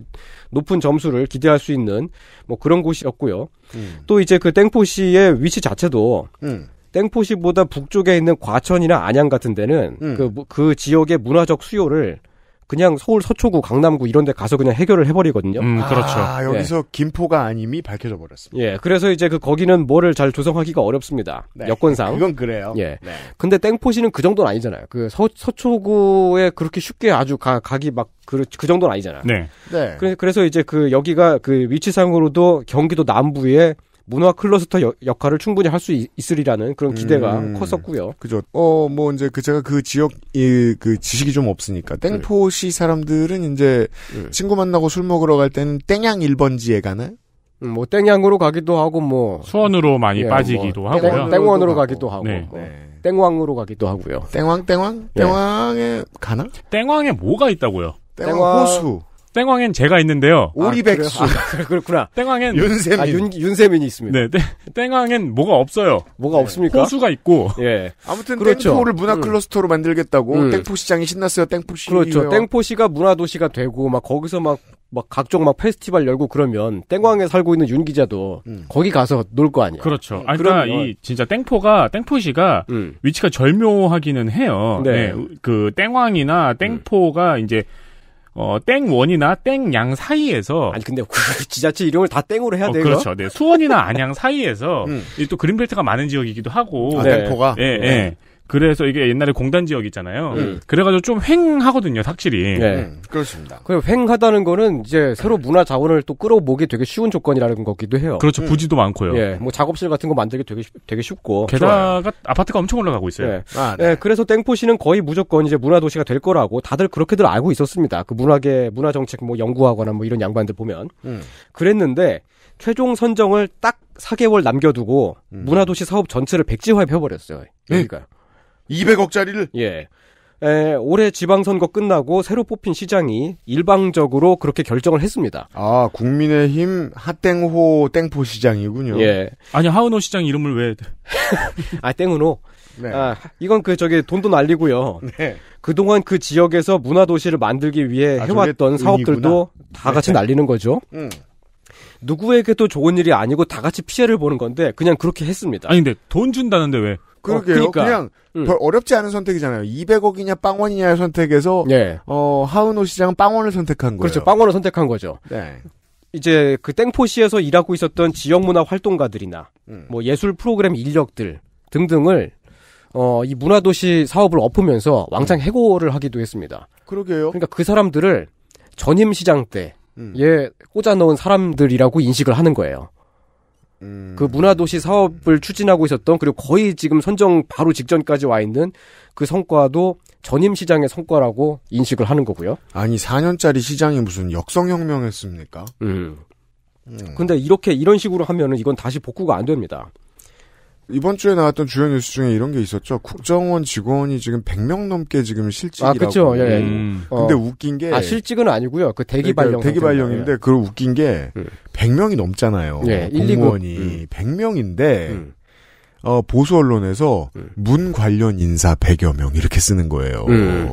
높은 점수를 기대할 수 있는 뭐 그런 곳이었고요. 음. 또 이제 그 땡포시의 위치 자체도 음. 땡포시보다 북쪽에 있는 과천이나 안양 같은 데는 음. 그, 그 지역의 문화적 수요를 그냥 서울 서초구 강남구 이런 데 가서 그냥 해결을 해버리거든요. 음, 아, 그렇죠. 아, 여기서 예. 김포가 아님이 밝혀져 버렸습니다. 예, 그래서 이제 그 거기는 뭐를 잘 조성하기가 어렵습니다. 네, 여건상. 그건 그래요. 예. 네. 근데 땡포시는 그 정도는 아니잖아요. 그 서, 서초구에 그렇게 쉽게 아주 가, 가기 막 그, 그 정도는 아니잖아요. 네. 네. 그래, 그래서 이제 그 여기가 그 위치상으로도 경기도 남부에 문화 클러스터 역할을 충분히 할 수 있으리라는 그런 기대가 음, 컸었고요. 그죠. 어, 뭐 이제 그 제가 그 지역 이그 지식이 좀 없으니까 네. 땡포시 사람들은 이제 음. 친구 만나고 술 먹으러 갈 때는 땡양 1번지에 가나 음, 뭐 땡양으로 가기도 하고 뭐 수원으로 많이 예, 빠지기도 뭐, 하고요. 땡, 원으로 가기도 하고. 네. 뭐. 네. 땡왕으로 가기도 하고요. 땡왕 땡왕 예. 땡왕에 예. 가나? 땡왕에 뭐가 있다고요? 땡왕 호수. 땡왕엔 제가 있는데요. 오리백수. 아, 그 아, 그렇구나. 땡왕엔 윤세민. 아, 윤, 윤세민이 있습니다. 네, 땡, 땡왕엔 뭐가 없어요. 뭐가 네. 없습니까? 호수가 있고. 예. 아무튼 그렇죠. 땡포를 문화 음. 클러스터로 음. 만들겠다고 음. 땡포 시장이 신났어요. 땡포시. 그렇죠. 땡포시가 문화 도시가 되고 막 거기서 막 막 각종 막 페스티벌 열고 그러면 땡광에 살고 있는 윤 기자도 음. 거기 가서 놀 거 아니야. 그렇죠. 아니, 그러니까 그러면... 이 진짜 땡포가 땡포시가 음. 위치가 절묘하기는 해요. 네. 네. 그 땡왕이나 땡포가 음. 이제 어, 땡원이나 땡양 사이에서 아니 근데 그 지자체 이름을 다 땡으로 해야 어, 돼요? 그렇죠. 네. 수원이나 안양 사이에서 음. 또 그린벨트가 많은 지역이기도 하고 아, 네. 포가 네. 네. 예, 예, 네. 예. 네. 그래서 이게 옛날에 공단 지역 있잖아요. 음. 그래가지고 좀 횡하거든요, 확실히. 네. 네. 음, 그렇습니다. 그 횡하다는 거는 이제 새로 문화 자원을 또 끌어모기 되게 쉬운 조건이라는 거기도 해요. 그렇죠. 음. 부지도 많고요. 예. 뭐 작업실 같은 거 만들기 되게 되게 쉽고. 게다가 좋아요. 아파트가 엄청 올라가고 있어요. 예. 아, 네. 예. 그래서 땡포시는 거의 무조건 이제 문화 도시가 될 거라고 다들 그렇게들 알고 있었습니다. 그 문화계 문화 정책 뭐 연구하거나 뭐 이런 양반들 보면. 음. 그랬는데 최종 선정을 딱 4개월 남겨두고 음. 문화도시 사업 전체를 백지화해 버렸어요. 그러니까 네. 200억짜리를? 예. 에, 올해 지방선거 끝나고 새로 뽑힌 시장이 일방적으로 그렇게 결정을 했습니다. 아, 국민의힘 하땡호 땡포 시장이군요. 예. 아니, 하은호 시장 이름을 왜. 아, 땡은호. 네. 아, 이건 그 저기 돈도 날리고요. 네. 그동안 그 지역에서 문화도시를 만들기 위해 아, 해왔던 사업들도 의미구나. 다 같이 네. 날리는 거죠. 음. 누구에게도 좋은 일이 아니고 다 같이 피해를 보는 건데 그냥 그렇게 했습니다. 아니 근데 돈 준다는데 왜? 그러게요. 그러니까. 그냥 음. 별 어렵지 않은 선택이잖아요. 200억이냐 빵원이냐의 선택에서 네. 어, 하은호 시장은 빵원을 선택한 거예요. 그렇죠. 빵원을 선택한 거죠. 네. 이제 그 땡포시에서 일하고 있었던 지역문화 활동가들이나 음. 뭐 예술 프로그램 인력들 등등을 어, 이 문화도시 사업을 엎으면서 왕창 음. 해고를 하기도 했습니다. 그러게요. 그러니까 그 사람들을 전임 시장 때에 음. 꽂아 놓은 사람들이라고 인식을 하는 거예요. 음. 그 문화도시 사업을 추진하고 있었던 그리고 거의 지금 선정 바로 직전까지 와 있는 그 성과도 전임 시장의 성과라고 인식을 하는 거고요. 아니 4년짜리 시장이 무슨 역성혁명했습니까? 음. 음. 근데 이렇게 이런 식으로 하면은 이건 다시 복구가 안 됩니다. 이번 주에 나왔던 주요 뉴스 중에 이런 게 있었죠. 국정원 직원이 지금 100명 넘게 지금 실직이라고. 아, 그렇죠. 예, 음. 근데 어. 웃긴 게 아, 실직은 아니고요. 그 대기 그러니까 발령. 대기 발령인데 예. 그걸 웃긴 게 100명이 예. 넘잖아요. 예, 공무원이 음. 100명인데 음. 어, 보수 언론에서 음. 문 관련 인사 100여 명 이렇게 쓰는 거예요. 음.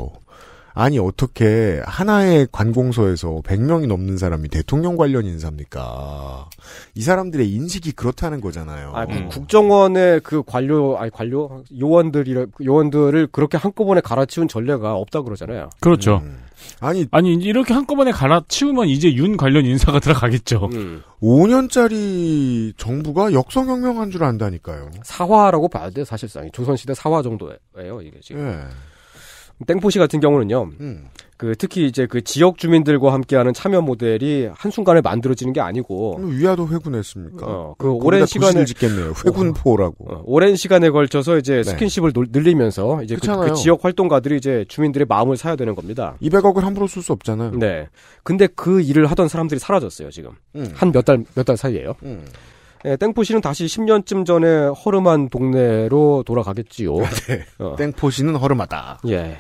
아니 어떻게 하나의 관공서에서 100명이 넘는 사람이 대통령 관련 인사입니까? 이 사람들의 인식이 그렇다는 거잖아요. 아, 그 음. 국정원의 그 관료 아니 관료 요원들이 요원들을 그렇게 한꺼번에 갈아치운 전례가 없다 그러잖아요. 그렇죠. 음. 아니 아니 이렇게 한꺼번에 갈아치우면 이제 윤 관련 인사가 들어가겠죠. 음. 5년짜리 정부가 역성혁명한 줄 안다니까요. 사화라고 봐야 돼 사실상 조선시대 사화 정도예요 이게 지금. 예. 땡포시 같은 경우는요. 음. 그 특히 이제 그 지역 주민들과 함께하는 참여 모델이 한 순간에 만들어지는 게 아니고 위아도 회군했습니까? 어, 그 오랜 시간을 짓겠네요. 어, 회군포라고 어, 오랜 시간에 걸쳐서 이제 네. 스킨십을 늘리면서 이제 그, 그, 지역 활동가들이 이제 주민들의 마음을 사야 되는 겁니다. 200억을 함부로 쓸 수 없잖아요. 네. 근데 그 일을 하던 사람들이 사라졌어요 지금 음. 한몇 달 몇 달 사이에요. 음. 예, 땡포시는 다시 10년쯤 전에 허름한 동네로 돌아가겠지요. 네. 어. 땡포시는 허름하다. 예.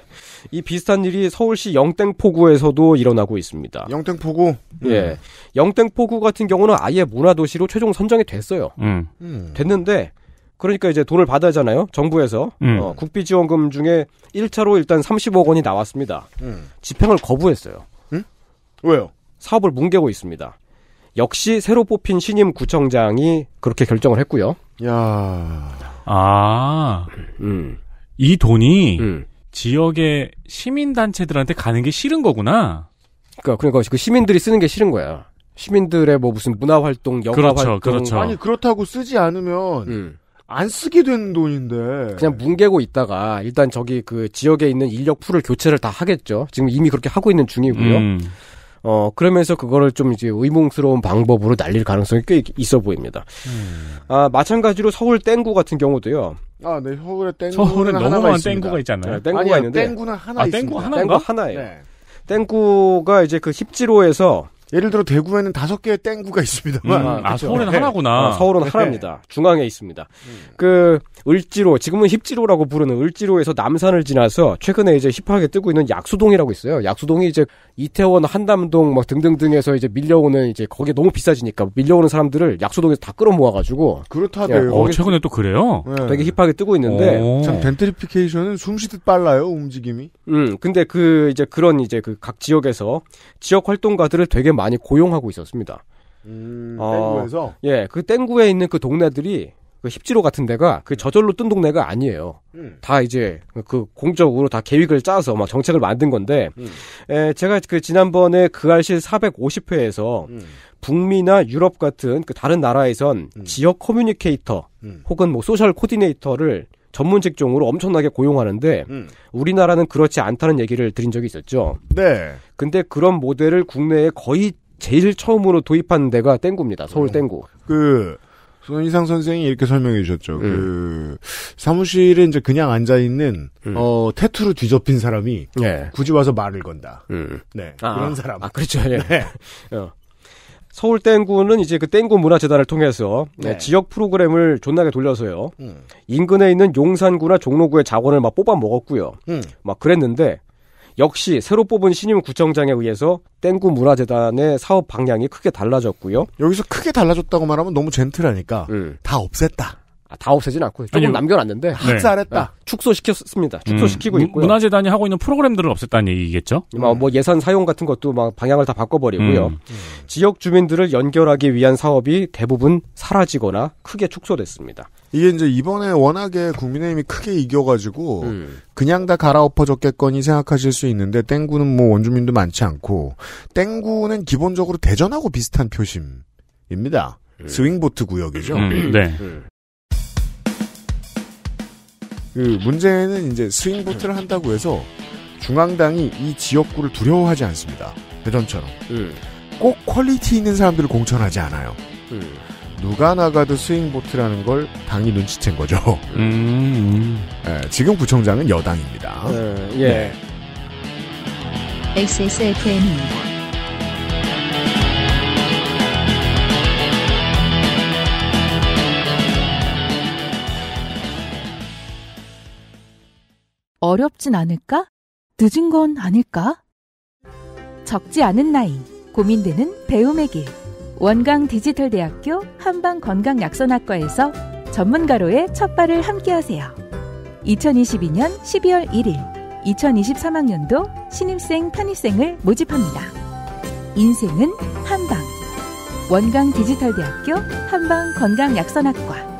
이 비슷한 일이 서울시 영땡포구에서도 일어나고 있습니다. 영땡포구? 음. 예. 영땡포구 같은 경우는 아예 문화도시로 최종 선정이 됐어요. 음. 음. 됐는데, 그러니까 이제 돈을 받아야잖아요. 정부에서. 음. 어, 국비지원금 중에 1차로 일단 30억 원이 나왔습니다. 음. 집행을 거부했어요. 음? 왜요? 사업을 뭉개고 있습니다. 역시 새로 뽑힌 신임 구청장이 그렇게 결정을 했고요. 야. 아. 음. 이 돈이 음. 지역의 시민 단체들한테 가는 게 싫은 거구나. 그러니까 그러니까 그 시민들이 쓰는 게 싫은 거야. 시민들의 뭐 무슨 문화 활동, 영화 그렇죠, 활동. 그렇죠. 아니 그렇다고 쓰지 않으면 음. 안 쓰게 된 돈인데 그냥 뭉개고 있다가 일단 저기 그 지역에 있는 인력 풀을 교체를 다 하겠죠. 지금 이미 그렇게 하고 있는 중이고요. 음. 어, 그러면서 그거를 좀 이제 의문스러운 방법으로 날릴 가능성이 꽤 있어 보입니다. 음. 아, 마찬가지로 서울 땡구 같은 경우도요. 아, 네, 서울에 땡구. 서울에 너무 많은 땡구가 있잖아요. 네, 땡구가 아니요, 있는데. 땡구는 하나 아, 땡구 하나 땡구 하나예요. 네. 땡구가 이제 그십지로에서 예를 들어 대구에는 다섯 개의 땡구가 있습니다만 음, 아, 그렇죠. 서울에는 하나구나. 어, 서울은 네. 하나입니다. 중앙에 있습니다. 음. 그 을지로 지금은 힙지로라고 부르는 을지로에서 남산을 지나서 최근에 이제 힙하게 뜨고 있는 약수동이라고 있어요. 약수동이 이제 이태원, 한남동 막 등등등에서 이제 밀려오는 이제 거기에 너무 비싸지니까 밀려오는 사람들을 약수동에서 다 끌어모아 가지고 그렇다대요. 예. 어, 최근에 또 그래요? 네. 되게 힙하게 뜨고 있는데 오. 어. 참 벤트리피케이션은 숨쉬듯 빨라요 움직임이. 음, 근데 그 이제 그런 이제 그 각 지역에서 지역 활동가들을 되게 많이 고용하고 있었습니다. 음, 어, 땡구에서? 예, 그 땡구에 있는 그 동네들이 그 십지로 같은 데가 그 저절로 뜬 동네가 아니에요. 음. 다 이제 그 공적으로 다 계획을 짜서 막 정책을 만든 건데, 음. 에, 제가 그 지난번에 그 알실 450회에서 음. 북미나 유럽 같은 그 다른 나라에선 음. 지역 커뮤니케이터 음. 혹은 뭐 소셜 코디네이터를 전문 직종으로 엄청나게 고용하는데 음. 우리나라는 그렇지 않다는 얘기를 드린 적이 있었죠. 네. 근데 그런 모델을 국내에 거의 제일 처음으로 도입한 데가 땡구입니다. 서울 음. 땡구. 그 손희상 선생이 이렇게 설명해 주셨죠. 음. 그 사무실에 이제 그냥 앉아 있는 음. 어테투로 뒤접힌 사람이 네. 굳이 와서 말을 건다. 음. 네 아, 그런 사람. 아 그렇죠. 예. 네. 어. 서울 땡구는 이제 그 땡구 문화재단을 통해서 네. 네. 지역 프로그램을 존나게 돌려서요. 음. 인근에 있는 용산구나 종로구의 자원을 막 뽑아 먹었고요. 음. 막 그랬는데 역시 새로 뽑은 신임 구청장에 의해서 땡구 문화재단의 사업 방향이 크게 달라졌고요. 여기서 크게 달라졌다고 말하면 너무 젠틀하니까 음. 다 없앴다. 아, 다 없애진 않고 조금 아니요. 남겨놨는데 네. 학살했다 네. 축소시켰습니다. 음, 축소시키고 음, 있고요. 문화재단이 하고 있는 프로그램들을 없앴다는 얘기겠죠? 막뭐 뭐 예산 사용 같은 것도 막 방향을 다 바꿔버리고요. 음. 지역 주민들을 연결하기 위한 사업이 대부분 사라지거나 크게 축소됐습니다. 이게 이제 이번에 워낙에 국민의힘이 크게 이겨가지고 음. 그냥 다 갈아엎어졌겠거니 생각하실 수 있는데 땡구는 뭐 원주민도 많지 않고 땡구는 기본적으로 대전하고 비슷한 표심입니다. 음. 스윙보트 구역이죠. 음, 네. 음. 그 문제는 이제 스윙보트를 한다고 해서 중앙당이 이 지역구를 두려워하지 않습니다. 대전처럼. 음. 꼭 퀄리티 있는 사람들을 공천하지 않아요. 음. 누가 나가도 스윙보트라는 걸 당이 눈치챈 거죠. 음. 네, 지금 구청장은 여당입니다. 네, 예. 네. XSFM입니다. 네. 어렵진 않을까? 늦은 건 아닐까? 적지 않은 나이, 고민되는 배움의 길. 원광 디지털대학교 한방건강약선학과에서 전문가로의 첫 발을 함께하세요. 2022년 12월 1일, 2023학년도 신입생 편입생을 모집합니다. 인생은 한방. 원광 디지털대학교 한방건강약선학과.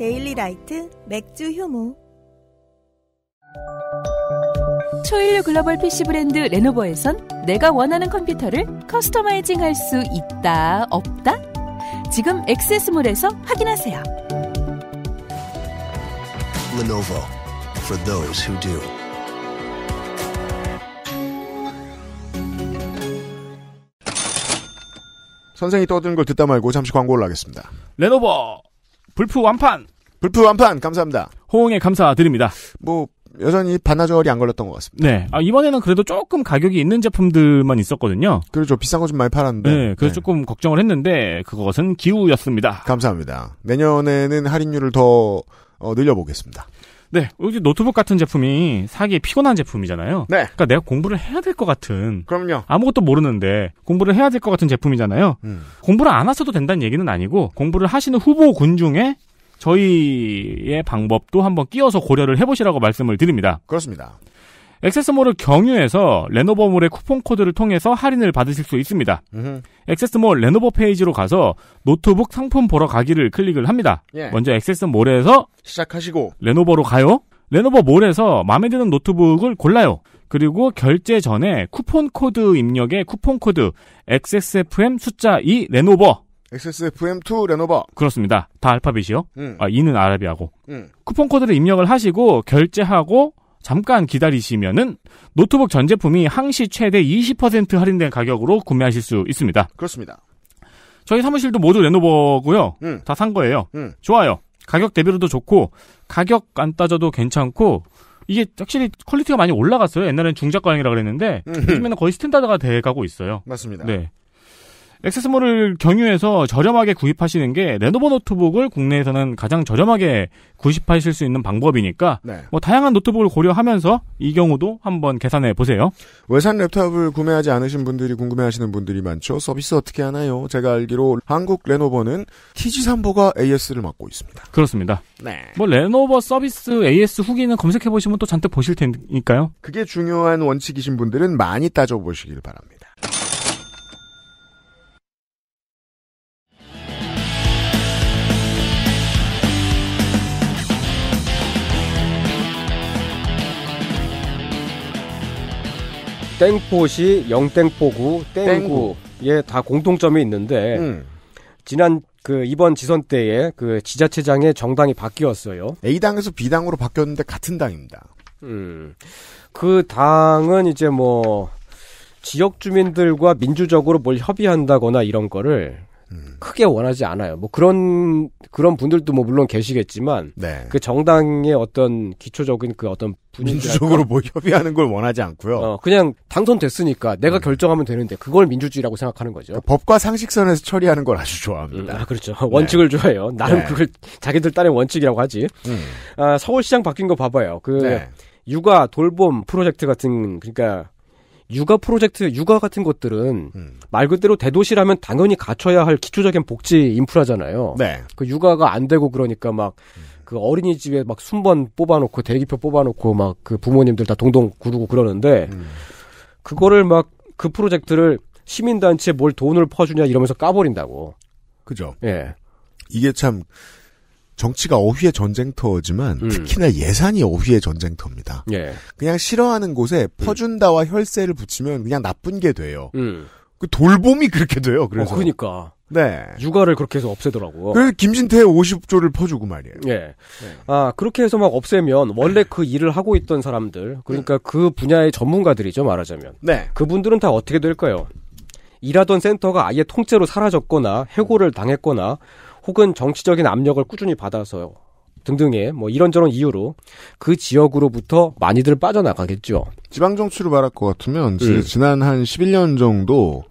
데일리 라이트 맥주 효모 초일류 글로벌 PC 브랜드 레노버에선 내가 원하는 컴퓨터를 커스터마이징 할수 있다, 없다? 지금 액세스몰에서 확인하세요. Lenovo for those who do. 선생이 떠드는 걸 듣다 말고 잠시 광고를 하겠습니다. 레노버 불프 완판. 불프 완판 감사합니다. 호응에 감사드립니다. 뭐 여전히 반나절이 안 걸렸던 것 같습니다. 네. 아, 이번에는 그래도 조금 가격이 있는 제품들만 있었거든요. 그렇죠. 비싼 거 좀 많이 팔았는데. 네. 그래서 네. 조금 걱정을 했는데 그것은 기우였습니다. 감사합니다. 내년에는 할인율을 더 어, 늘려보겠습니다. 네. 요즘 노트북 같은 제품이 사기 에 피곤한 제품이잖아요. 네. 그러니까 내가 공부를 해야 될 것 같은. 그럼요. 아무것도 모르는데 공부를 해야 될 것 같은 제품이잖아요. 음. 공부를 안 하셔도 된다는 얘기는 아니고 공부를 하시는 후보군 중에 저희의 방법도 한번 끼워서 고려를 해보시라고 말씀을 드립니다. 그렇습니다. 액세스몰을 경유해서 레노버몰의 쿠폰 코드를 통해서 할인을 받으실 수 있습니다. 으흠. 액세스몰 레노버 페이지로 가서 노트북 상품 보러 가기를 클릭을 합니다. 예. 먼저 액세스몰에서 시작하시고 레노버로 가요. 레노버몰에서 마음에 드는 노트북을 골라요. 그리고 결제 전에 쿠폰 코드 입력에 쿠폰 코드 XSFM 숫자 2 레노버 XSFM2 레노버. 그렇습니다. 다 알파벳이요? 음. 아, 2는 아라비아고. 음. 쿠폰 코드를 입력을 하시고 결제하고 잠깐 기다리시면은 노트북 전 제품이 항시 최대 20% 할인된 가격으로 구매하실 수 있습니다. 그렇습니다. 저희 사무실도 모두 레노버고요. 음. 다산 거예요. 음. 좋아요. 가격 대비로도 좋고 가격 안 따져도 괜찮고 이게 확실히 퀄리티가 많이 올라갔어요. 옛날엔 중작가형이라 그랬는데 음. 요즘에는 거의 스탠다드가 돼가고 있어요. 맞습니다. 네. 액세스몰을 경유해서 저렴하게 구입하시는 게 레노버 노트북을 국내에서는 가장 저렴하게 구입하실 수 있는 방법이니까 네. 뭐 다양한 노트북을 고려하면서 이 경우도 한번 계산해 보세요. 외산 랩탑을 구매하지 않으신 분들이 궁금해하시는 분들이 많죠. 서비스 어떻게 하나요? 제가 알기로 한국 레노버는 TG3보가 AS를 맡고 있습니다. 그렇습니다. 네. 뭐 레노버 서비스 AS 후기는 검색해 보시면 또 잔뜩 보실 테니까요. 그게 중요한 원칙이신 분들은 많이 따져 보시길 바랍니다. 땡포시, 영땡포구, 땡구. 예, 다 공통점이 있는데 음. 지난 그 이번 지선 때에 그 지자체장의 정당이 바뀌었어요. A당에서 B당으로 바뀌었는데 같은 당입니다. 음. 그 당은 이제 뭐 지역 주민들과 민주적으로 뭘 협의한다거나 이런 거를 음. 크게 원하지 않아요. 뭐 그런 그런 분들도 뭐 물론 계시겠지만 네. 그 정당의 어떤 기초적인 그 어떤 민주적으로 뭐 협의하는 걸 원하지 않고요. 어, 그냥 당선됐으니까 내가 음. 결정하면 되는데 그걸 민주주의라고 생각하는 거죠. 그러니까 법과 상식선에서 처리하는 걸 아주 좋아합니다. 음, 아, 그렇죠. 네. 원칙을 좋아해요. 나름 네. 그걸 자기들 딸의 원칙이라고 하지. 음. 아, 서울시장 바뀐 거 봐봐요. 그 네. 육아 돌봄 프로젝트 같은 그러니까 육아 프로젝트, 육아 같은 것들은 음. 말 그대로 대도시라면 당연히 갖춰야 할 기초적인 복지 인프라잖아요. 네. 그 육아가 안 되고 그러니까 막 그 어린이집에 막 순번 뽑아놓고 대기표 뽑아놓고 막 그 부모님들 다 동동 구르고 그러는데 음. 그거를 막 그 프로젝트를 시민단체뭘 돈을 퍼주냐 이러면서 까버린다고. 그죠. 예. 이게 참 정치가 어휘의 전쟁터지만 음. 특히나 예산이 어휘의 전쟁터입니다. 예. 그냥 싫어하는 곳에 음. 퍼준다와 혈세를 붙이면 그냥 나쁜 게 돼요. 음. 그 돌봄이 그렇게 돼요. 어, 그래서 어, 그러니까 네 육아를 그렇게 해서 없애더라고요. 그래서 김진태 50조를 퍼주고 말이에요. 예. 네. 아 그렇게 해서 막 없애면 원래 그 일을 하고 있던 사람들 그러니까 음. 그 분야의 전문가들이죠 말하자면. 네. 그분들은 다 어떻게 될까요? 일하던 센터가 아예 통째로 사라졌거나 해고를 당했거나 혹은 정치적인 압력을 꾸준히 받아서 요 등등의 뭐 이런저런 이유로 그 지역으로부터 많이들 빠져나가겠죠. 지방 정치로 말할 것 같으면 음. 지난 한 11년 정도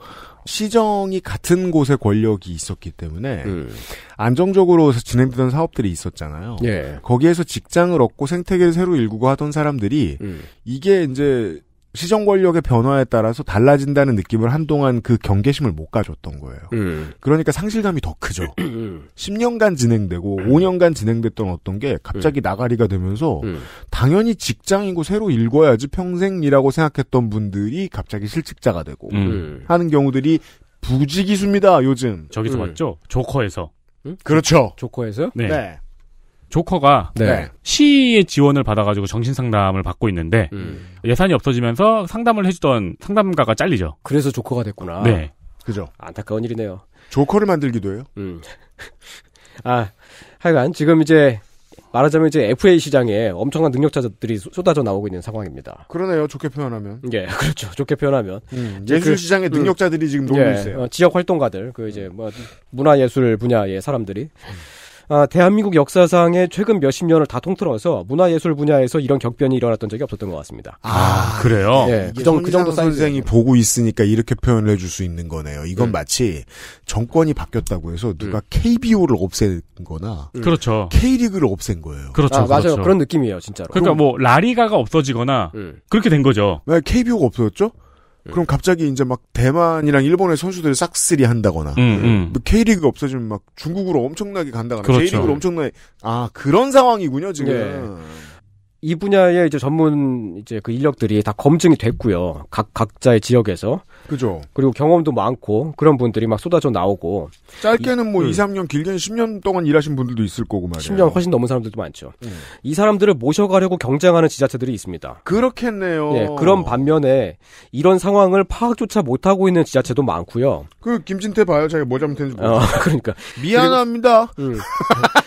시정이 같은 곳에 권력이 있었기 때문에 음. 안정적으로 진행되던 사업들이 있었잖아요. 예. 거기에서 직장을 얻고 생태계를 새로 일구고 하던 사람들이 음. 이게 이제 시정 권력의 변화에 따라서 달라진다는 느낌을 한동안 그 경계심을 못 가졌던 거예요. 음. 그러니까 상실감이 더 크죠. 10년간 음. 진행되고 5년간 음. 진행됐던 어떤 게 갑자기 음. 나가리가 되면서 당연히 직장이고 새로 읽어야지 평생이라고 생각했던 분들이 갑자기 실직자가 되고 하는 경우들이 부지기수입니다. 요즘 저기서 봤죠? 조커에서 그렇죠. 조커에서 네. 네. 조커가 네. 시의 지원을 받아가지고 정신 상담을 받고 있는데 음. 예산이 없어지면서 상담을 해주던 상담가가 잘리죠. 그래서 조커가 됐구나. 네, 그죠. 안타까운 일이네요. 조커를 만들기도 해요. 음. 아, 하여간 지금 이제 말하자면 이제 FA 시장에 엄청난 능력자들이 쏟아져 나오고 있는 상황입니다. 그러네요. 좋게 표현하면. 예, 그렇죠. 좋게 표현하면. 음, 예술 그, 시장의 그, 능력자들이 지금 예, 놀고 예, 있어요. 어, 지역 활동가들, 그 이제 음. 뭐 문화 예술 분야의 사람들이 아, 대한민국 역사상의 최근 몇십 년을 다 통틀어서 문화예술 분야에서 이런 격변이 일어났던 적이 없었던 것 같습니다. 아, 아 그래요? 예, 그, 정, 그 정도 선생이 보고 있으니까 이렇게 표현을 해줄 수 있는 거네요. 이건 음. 마치 정권이 바뀌었다고 해서 누가 음. KBO를 없앤 거나 음. 그렇죠. K리그를 없앤 거예요. 그렇죠. 아, 맞아요. 그렇죠. 그런 느낌이에요, 진짜로. 그러니까 음. 뭐 라리가가 없어지거나 음. 그렇게 된 거죠. 왜 KBO가 없어졌죠? 음. 그럼 갑자기 이제 막 대만이랑 일본의 선수들을 싹쓸이 한다거나 음, 음. 음. 뭐 K리그가 없어지면 막 중국으로 엄청나게 간다거나 그렇죠. J리그로 엄청나게 아 그런 상황이군요 지금. 네. 이 분야의 이제 전문 이제 그 인력들이 다 검증이 됐고요. 각 각자의 지역에서. 그죠. 그리고 경험도 많고 그런 분들이 막 쏟아져 나오고 짧게는 뭐 이, 음. 2, 3년 길게는 10년 동안 일하신 분들도 있을 거고 말이에요. 10년 훨씬 넘은 사람들도 많죠. 음. 이 사람들을 모셔가려고 경쟁하는 지자체들이 있습니다. 그렇겠네요. 예, 그런 반면에 이런 상황을 파악조차 못 하고 있는 지자체도 많고요. 그 김진태 봐요. 자기 뭐 잘못했는지. 어, 그러니까 미안합니다. 그리고, 음.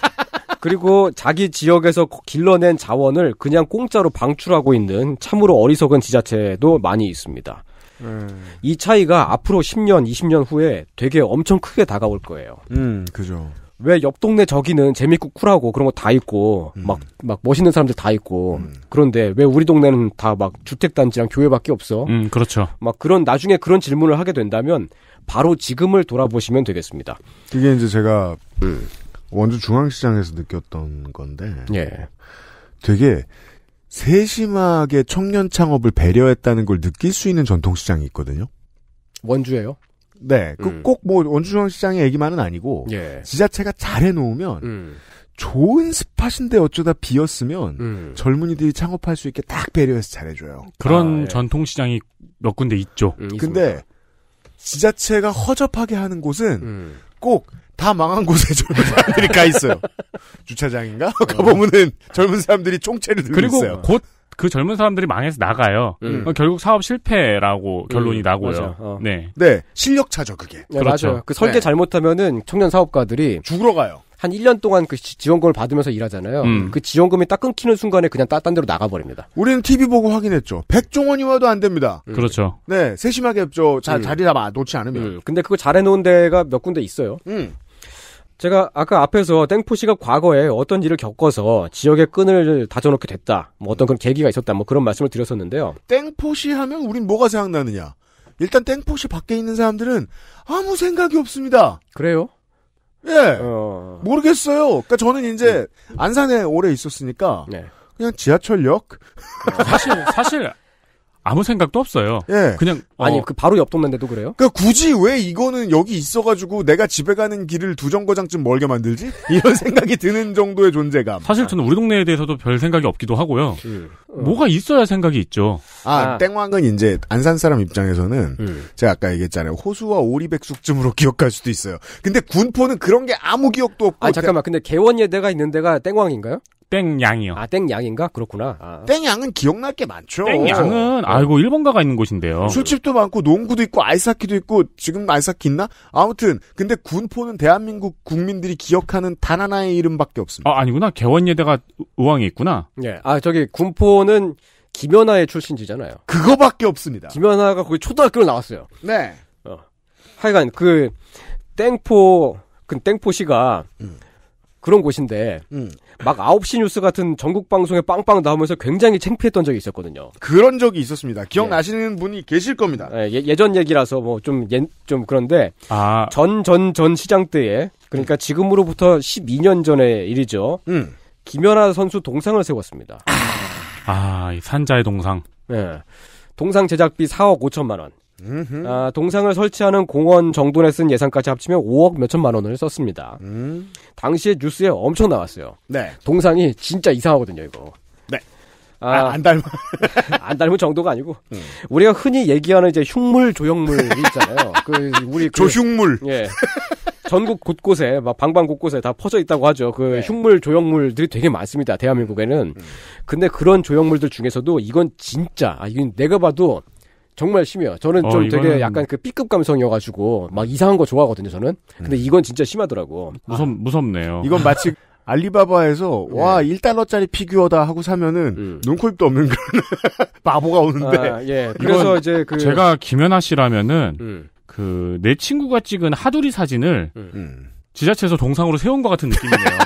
그리고 자기 지역에서 길러낸 자원을 그냥 공짜로 방출하고 있는 참으로 어리석은 지자체도 많이 있습니다. 음. 이 차이가 앞으로 10년, 20년 후에 되게 엄청 크게 다가올 거예요. 음, 그죠. 왜 옆 동네 저기는 재밌고 쿨하고 그런 거 다 있고 막막 음. 막 멋있는 사람들 다 있고 음. 그런데 왜 우리 동네는 다 막 주택 단지랑 교회밖에 없어? 음, 그렇죠. 막 그런 나중에 그런 질문을 하게 된다면 바로 지금을 돌아보시면 되겠습니다. 이게 이제 제가 음. 원주 중앙시장에서 느꼈던 건데 예. 되게 세심하게 청년 창업을 배려했다는 걸 느낄 수 있는 전통시장이 있거든요. 원주예요? 네, 그 음. 꼭뭐 원주 중앙시장의 얘기만은 아니고 예. 지자체가 잘 해놓으면 음. 좋은 스팟인데 어쩌다 비었으면 음. 젊은이들이 창업할 수 있게 딱 배려해서 잘해줘요. 그런 아, 예. 전통시장이 몇 군데 있죠. 음, 근데 지자체가 허접하게 하는 곳은 음. 꼭다 망한 곳에 젊은 사람들이 가 있어요. 주차장인가? 어. 가보면은 젊은 사람들이 총체를 들고 그리고 곧 그 젊은 사람들이 망해서 나가요. 음. 결국 사업 실패라고 음, 결론이 음. 나고요. 어. 네. 네. 실력차죠, 그게. 네, 그렇죠. 맞아요. 그 설계 네. 잘못하면은 청년 사업가들이 죽으러 가요. 한 1년 동안 그 지원금을 받으면서 일하잖아요. 음. 그 지원금이 딱 끊기는 순간에 그냥 딴 데로 나가버립니다. 우리는 TV 보고 확인했죠. 백종원이 와도 안 됩니다. 음. 그렇죠. 네, 세심하게 저 자, 음. 자리 잡아 놓지 않으면. 음. 근데 그거 잘해놓은 데가 몇 군데 있어요. 음. 제가 아까 앞에서 땡포씨가 과거에 어떤 일을 겪어서 지역의 끈을 다져놓게 됐다. 뭐 어떤 그런 계기가 있었다. 뭐 그런 말씀을 드렸었는데요. 땡포씨 하면 우린 뭐가 생각나느냐? 일단 땡포씨 밖에 있는 사람들은 아무 생각이 없습니다. 그래요? 예. 어... 모르겠어요. 그니까 저는 이제 네. 안산에 오래 있었으니까 네. 그냥 지하철역. 어, 사실 사실 아무 생각도 없어요. 예. 그냥 어. 아니 그 바로 옆 동네인데도 그래요? 그러니까 굳이 왜 이거는 여기 있어가지고 내가 집에 가는 길을 두 정거장쯤 멀게 만들지? 이런 생각이 드는 정도의 존재감. 사실 저는 우리 동네에 대해서도 별 생각이 없기도 하고요. 음. 뭐가 있어야 생각이 있죠. 아, 아. 땡왕은 이제 안산 사람 입장에서는 음. 제가 아까 얘기했잖아요. 호수와 오리백숙쯤으로 기억할 수도 있어요. 근데 군포는 그런 게 아무 기억도 없고. 아 잠깐만 근데 개원예대가 있는 데가 땡왕인가요? 땡양이요. 아, 땡양인가? 그렇구나. 아. 땡양은 기억날 게 많죠. 땡양은, 네. 아이고, 일본가가 있는 곳인데요. 술집도 많고, 농구도 있고, 아이스하키도 있고, 지금 아이스하키 있나? 아무튼, 근데 군포는 대한민국 국민들이 기억하는 단 하나의 이름밖에 없습니다. 아, 아니구나. 개원예대가 의왕에 있구나. 예. 아, 저기, 군포는 김연아의 출신지잖아요. 그거밖에 없습니다. 김연아가 거기 초등학교로 나왔어요. 네. 어. 하여간, 그, 땡포, 그 땡포시가, 음. 그런 곳인데, 음. 막 9시 뉴스 같은 전국 방송에 빵빵 나오면서 굉장히 창피했던 적이 있었거든요. 그런 적이 있었습니다. 기억나시는 예. 분이 계실 겁니다. 예, 예 전 얘기라서 뭐 좀좀 예, 좀 그런데 아. 전전전 전, 전 시장 때에 그러니까 음. 지금으로부터 12년 전의 일이죠. 음. 김연아 선수 동상을 세웠습니다. 아, 산자의 동상. 예. 동상 제작비 4억 5천만 원. 아, 동상을 설치하는 공원 정돈에 쓴 예산까지 합치면 5억 몇천만 원을 썼습니다. 음. 당시에 뉴스에 엄청 나왔어요. 네. 동상이 진짜 이상하거든요, 이거. 네. 아, 아안 닮은. 안 닮은 정도가 아니고. 음. 우리가 흔히 얘기하는 이제 흉물 조형물이 있잖아요. 그, 우리. 그, 조흉물. 예. 전국 곳곳에 막 방방 곳곳에 다 퍼져 있다고 하죠. 그 네. 흉물 조형물들이 되게 많습니다. 대한민국에는. 음. 근데 그런 조형물들 중에서도 이건 진짜 아, 이건 내가 봐도 정말 심해요. 저는 어, 좀 이거는... 되게 약간 그 B급 감성이어가지고 막 이상한 거 좋아하거든요. 저는. 근데 음. 이건 진짜 심하더라고. 무섭 무섭네요. 이건 마치 알리바바에서 네. 와 1달러짜리 피규어다 하고 사면은 음. 눈코입도 없는 그런 바보가 오는데. 아, 예. 그래서 이제 그 제가 김연아 씨라면은 음. 그내 친구가 찍은 하두리 사진을 음. 음. 지자체에서 동상으로 세운 것 같은 느낌이네요.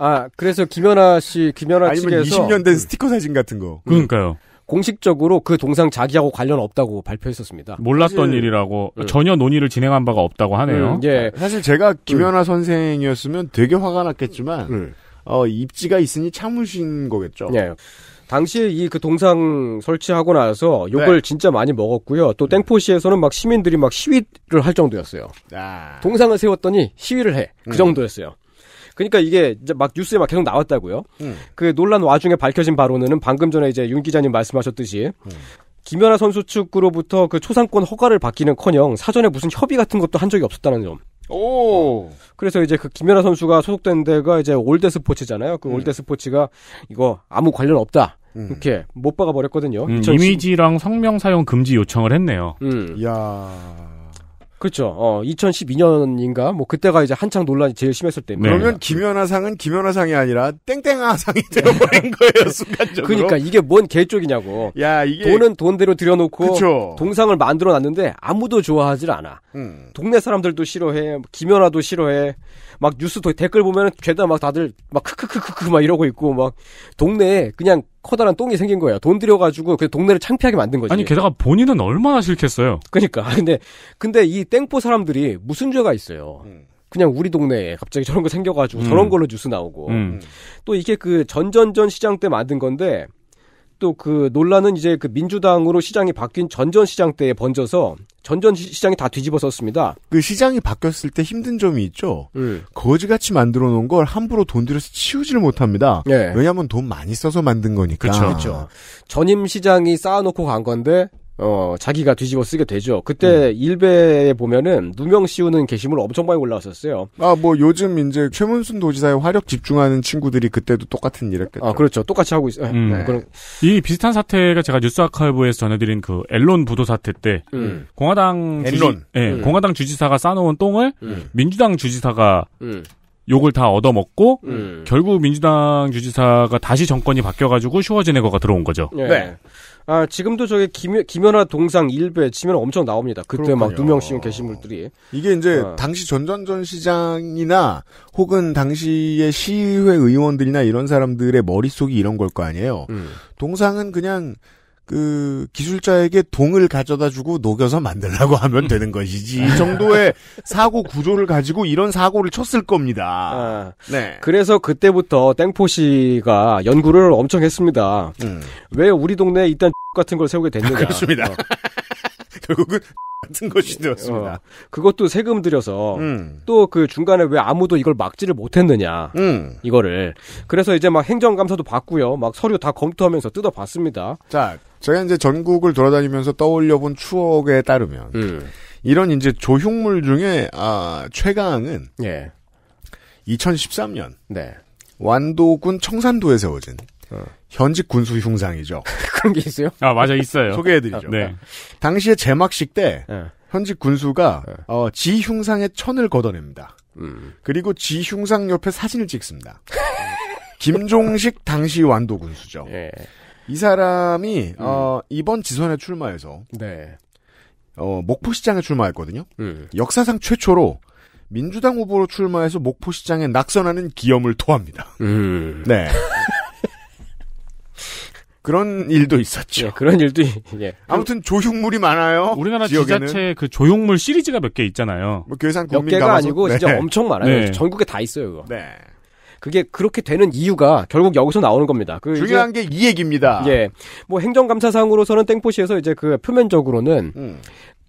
아 그래서 김연아 씨 김연아 아니면 측에서 20년 된 음. 스티커 사진 같은 거. 그러니까요. 공식적으로 그 동상 자기하고 관련 없다고 발표했었습니다. 몰랐던 사실... 일이라고 음. 전혀 논의를 진행한 바가 없다고 하네요. 음, 예. 사실 제가 음. 김연아 음. 선생이었으면 되게 화가 났겠지만 예. 어, 입지가 있으니 참으신 거겠죠. 예. 당시에 이 그 동상 설치하고 나서 욕을 네. 진짜 많이 먹었고요. 또 음. 땡포시에서는 막 시민들이 막 시위를 할 정도였어요. 아. 동상을 세웠더니 시위를 해. 그 음. 정도였어요. 그러니까 이게 막 뉴스에 막 계속 나왔다고요. 음. 그 논란 와중에 밝혀진 바로는 방금 전에 이제 윤 기자님 말씀하셨듯이 음. 김연아 선수 측으로부터 그 초상권 허가를 받기는커녕 사전에 무슨 협의 같은 것도 한 적이 없었다는 점. 오. 어. 그래서 이제 그 김연아 선수가 소속된 데가 이제 올드 스포츠잖아요. 그 음. 올드 스포츠가 이거 아무 관련 없다. 음. 이렇게 못 박아 버렸거든요. 음, 2010... 이미지랑 성명 사용 금지 요청을 했네요. 음. 야. 그렇죠. 어, 2012년인가 뭐 그때가 이제 한창 논란이 제일 심했을 때. 입니 네. 그러면 김연아상은 김연아상이 아니라 땡땡아상이 되어버린 네. 거예요 순간적으로. 그러니까 이게 뭔 개쪽이냐고. 야 이게 돈은 돈대로 들여놓고 그쵸. 동상을 만들어놨는데 아무도 좋아하질 않아. 음. 동네 사람들도 싫어해. 김연아도 싫어해. 막 뉴스 댓글 보면 은 죄다 막 다들 막 크크크크크 막 이러고 있고 막 동네에 그냥 커다란 똥이 생긴 거예요. 돈 들여가지고 그 동네를 창피하게 만든 거지. 아니 게다가 본인은 얼마나 싫겠어요. 그러니까 근데 근데 이 땡포 사람들이 무슨 죄가 있어요. 음. 그냥 우리 동네에 갑자기 저런 거 생겨가지고 음. 저런 걸로 뉴스 나오고 음. 또 이게 그 전전전 시장 때 만든 건데 또그 논란은 이제 그 민주당으로 시장이 바뀐 전전 시장 때에 번져서 전전 시장이 다 뒤집어졌습니다. 그 시장이 바뀌었을 때 힘든 점이 있죠. 음. 거지같이 만들어 놓은 걸 함부로 돈 들여서 치우지를 못합니다. 네. 왜냐하면 돈 많이 써서 만든 거니까. 그렇죠. 전임 시장이 쌓아놓고 간 건데 어, 자기가 뒤집어 쓰게 되죠. 그때 음. 일베에 보면은 누명 씌우는 게시물 엄청 많이 올라왔었어요. 아, 뭐 요즘 이제 최문순 도지사의 화력 집중하는 친구들이 그때도 똑같은 일 했겠죠. 아, 그렇죠. 똑같이 하고 있어요. 네. 음. 네. 그런... 이 비슷한 사태가 제가 뉴스 아카이브에서 전해드린 그 앨런 부도 사태 때 음. 공화당 앨런. 주지, 예, 네, 음. 공화당 주지사가 싸놓은 똥을 음. 민주당 주지사가 음. 욕을 다 얻어먹고 음. 결국 민주당 주지사가 다시 정권이 바뀌어가지고 슈워제네거가 들어온 거죠. 네. 네. 아 지금도 저기 김, 김연아 동상 일배 치면 엄청 나옵니다. 그때 막두 명씩 계신 분들이 이게 이제 어. 당시 전전전 시장이나 혹은 당시의 시의회 의원들이나 이런 사람들의 머릿속이 이런 걸 거 아니에요. 음. 동상은 그냥 그 기술자에게 동을 가져다 주고 녹여서 만들라고 하면 되는 것이지 이 정도의 사고 구조를 가지고 이런 사고를 쳤을 겁니다. 아, 네. 그래서 그때부터 땡포 씨가 연구를 엄청 했습니다. 음. 왜 우리 동네에 이딴 단 같은 걸 세우게 됐느냐. 그렇습니다. 어. 결국은 같은 것이 되었습니다. 어, 그것도 세금 들여서 음. 또그 중간에 왜 아무도 이걸 막지를 못했느냐 음. 이거를 그래서 이제 막 행정감사도 봤고요, 막 서류 다 검토하면서 뜯어봤습니다. 자, 제가 이제 전국을 돌아다니면서 떠올려본 추억에 따르면 음. 이런 이제 조형물 중에 아, 최강은 예. 2013년 네. 완도군 청산도에 세워진 어. 현직 군수 흉상이죠. 그런 게 있어요? 아, 맞아, 있어요. 소개해드리죠. 네. 당시에 제막식 때, 네. 현직 군수가, 네. 어, 지 흉상의 천을 걷어냅니다. 음. 그리고 지 흉상 옆에 사진을 찍습니다. 김종식 당시 완도 군수죠. 예. 이 사람이, 음. 어, 이번 지선에 출마해서, 네. 어, 목포시장에 출마했거든요. 음. 역사상 최초로, 민주당 후보로 출마해서 목포시장에 낙선하는 기염을 토합니다. 음. 네. 그런 일도 있었죠. 예, 그런 일도 예. 아무튼 조형물이 많아요. 우리나라 지자체그 조형물 시리즈가 몇 개 있잖아요. 뭐 괴산 몇 개가 가마솥? 아니고 네. 진짜 엄청 많아요. 네. 전국에 다 있어요. 그거. 네. 그게 그렇게 되는 이유가 결국 여기서 나오는 겁니다. 그 중요한 게 이 얘기입니다. 예. 뭐 행정감사상으로서는 땡포시에서 이제 그 표면적으로는 음.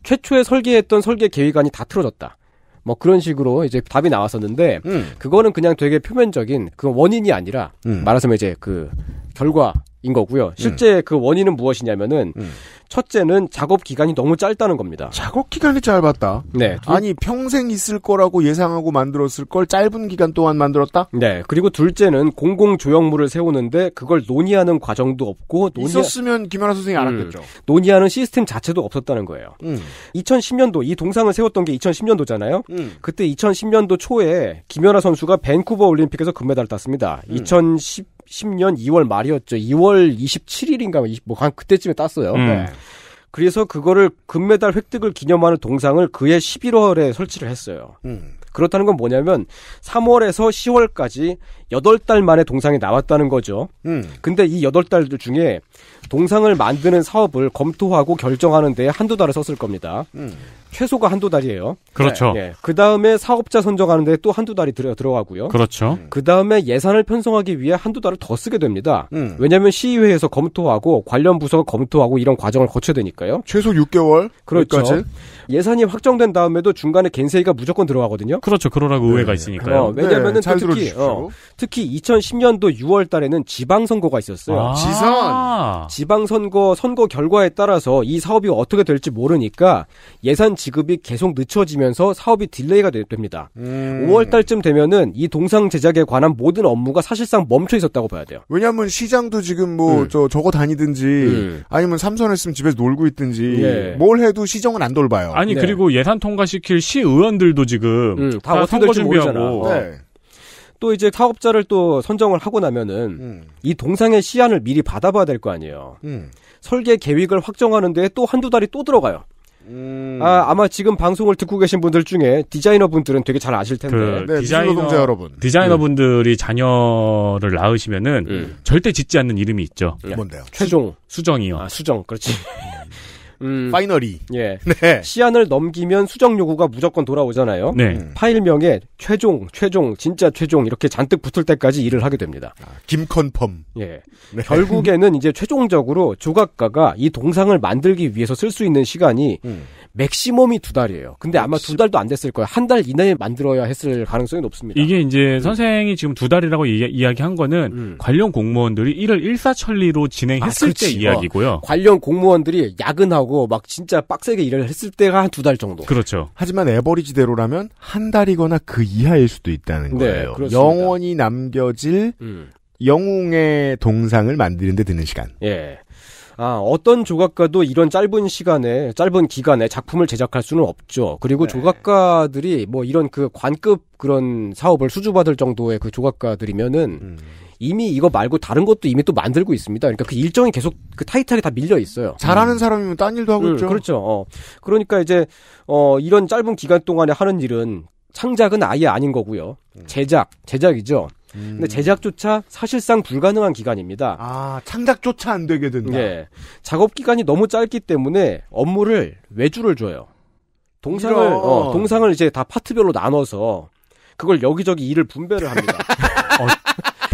최초에 설계했던 설계 계획안이 다 틀어졌다. 뭐 그런 식으로 이제 답이 나왔었는데 음. 그거는 그냥 되게 표면적인 그 원인이 아니라 음. 말하자면 이제 그 결과 인 거고요. 음. 실제 음. 그 원인은 무엇이냐면은 음. 첫째는 작업 기간이 너무 짧다는 겁니다. 작업 기간이 짧았다. 네. 둘... 아니 평생 있을 거라고 예상하고 만들었을 걸 짧은 기간 동안 만들었다. 네. 그리고 둘째는 공공 조형물을 세우는데 그걸 논의하는 과정도 없고 논의... 있었으면 김연아 선생이 음. 알았겠죠. 음. 논의하는 시스템 자체도 없었다는 거예요. 2010년도 음. 이 동상을 세웠던 게 2010년도잖아요. 그때 2010년도 초에 김연아 선수가 밴쿠버 올림픽에서 금메달을 땄습니다. 2010 2010년 2월 말이었죠. 2월 27일인가 20, 뭐, 뭐한 그때쯤에 땄어요. 음. 네. 그래서 그거를 금메달 획득을 기념하는 동상을 그해 11월에 설치를 했어요. 음. 그렇다는 건 뭐냐면 3월에서 10월까지 8달 만에 동상이 나왔다는 거죠. 음. 근데 이 8달들 중에 동상을 만드는 사업을 검토하고 결정하는 데 한두 달을 썼을 겁니다. 음. 최소가 한두 달이에요. 그렇죠. 네. 예. 네. 그 다음에 사업자 선정하는데 또 한두 달이 들어, 들어가고요. 그렇죠. 음. 그 다음에 예산을 편성하기 위해 한두 달을 더 쓰게 됩니다. 음. 왜냐하면 시의회에서 검토하고 관련 부서가 검토하고 이런 과정을 거쳐야 되니까요. 최소 6개월. 그렇죠. 여기까지? 예산이 확정된 다음에도 중간에 갠세이가 무조건 들어가거든요. 그렇죠. 그러라고 네. 의회가 있으니까요. 어, 왜냐하면 네. 특히 어, 특히 2010년도 6월달에는 지방선거가 있었어요. 아~ 지선. 지방선거 선거 결과에 따라서 이 사업이 어떻게 될지 모르니까 예산 지급이 계속 늦춰지면서 사업이 딜레이가 됩니다. 음. 5월 달쯤 되면은 이 동상 제작에 관한 모든 업무가 사실상 멈춰 있었다고 봐야 돼요. 왜냐하면 시장도 지금 뭐저 음. 저거 다니든지 음. 아니면 삼선을쓰면 집에서 놀고 있든지 예. 뭘 해도 시정은 안 돌봐요. 아니 네. 그리고 예산 통과시킬 시의원들도 지금 음, 다, 다 선거 준비하고. 네. 또 이제 사업자를 또 선정을 하고 나면은 음. 이 동상의 시안을 미리 받아봐야 될 거 아니에요. 음. 설계 계획을 확정하는데 또 한두 달이 또 들어가요. 음. 아, 아마 지금 방송을 듣고 계신 분들 중에 디자이너 분들은 되게 잘 아실 텐데. 그 네, 디자이너 동자 여러분. 디자이너 음. 분들이 자녀를 낳으시면은 음. 절대 짓지 않는 이름이 있죠. 음. 뭔데요? 최종. 수정이요. 아, 수정. 그렇지. 음. 파이널이. 예. 네. 시안을 넘기면 수정 요구가 무조건 돌아오잖아요. 네. 음. 파일명에 최종, 최종, 진짜 최종 이렇게 잔뜩 붙을 때까지 일을 하게 됩니다. 아, 김컨펌. 예. 네. 결국에는 이제 최종적으로 조각가가 이 동상을 만들기 위해서 쓸 수 있는 시간이 음. 맥시멈이 두 달이에요. 근데 아마 두 달도 안 됐을 거예요. 한 달 이내에 만들어야 했을 가능성이 높습니다. 이게 이제 음. 선생이 지금 두 달이라고 이야, 기한 거는 음. 관련 공무원들이 일을 일사천리로 아, 진행했을 아, 때 이야기고요. 어, 관련 공무원들이 야근하고 막 진짜 빡세게 일을 했을 때가 한 두 달 정도. 그렇죠. 하지만 에버리지대로라면 한 달이거나 그 이하일 수도 있다는 네, 거예요. 네, 그렇습니다. 영원히 남겨질 음. 영웅의 동상을 만드는데 드는 시간. 예. 아, 어떤 조각가도 이런 짧은 시간에, 짧은 기간에 작품을 제작할 수는 없죠. 그리고 네. 조각가들이 뭐 이런 그 관급 그런 사업을 수주받을 정도의 그 조각가들이면은 음. 이미 이거 말고 다른 것도 이미 또 만들고 있습니다. 그러니까 그 일정이 계속 그 타이트하게 다 밀려 있어요. 잘하는 음. 사람이면 딴 일도 하고 음, 있죠. 그렇죠. 어. 그러니까 이제, 어, 이런 짧은 기간 동안에 하는 일은 창작은 아예 아닌 거고요. 음. 제작, 제작이죠. 음. 근데 제작조차 사실상 불가능한 기간입니다. 아, 창작조차 안 되게 된다. 예. 작업 기간이 너무 짧기 때문에 업무를 외주를 줘요. 동상을 어, 동상을 이제 다 파트별로 나눠서 그걸 여기저기 일을 분배를 합니다.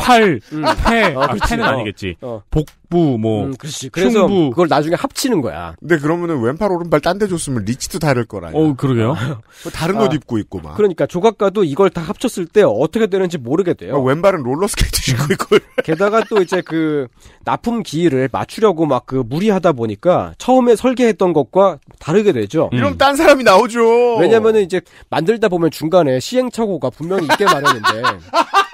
팔, 음. 패, 아, 아, 패는 어. 아니겠지. 어. 복부, 뭐, 음, 그렇지. 그래서 흉부. 그걸 나중에 합치는 거야. 근데 그러면은 왼팔 오른발 딴 데 줬으면 리치도 다를 거라니. 어, 그러게요. 뭐 다른 아. 옷 입고 있고 막. 그러니까 조각가도 이걸 다 합쳤을 때 어떻게 되는지 모르게 돼요. 어, 왼발은 롤러 스케이트 신고 있고. 음. 게다가 또 이제 그 납품 기일을 맞추려고 막 그 무리하다 보니까 처음에 설계했던 것과 다르게 되죠. 음. 이런 딴 사람이 나오죠. 왜냐면은 이제 만들다 보면 중간에 시행착오가 분명히 있게 마련인데.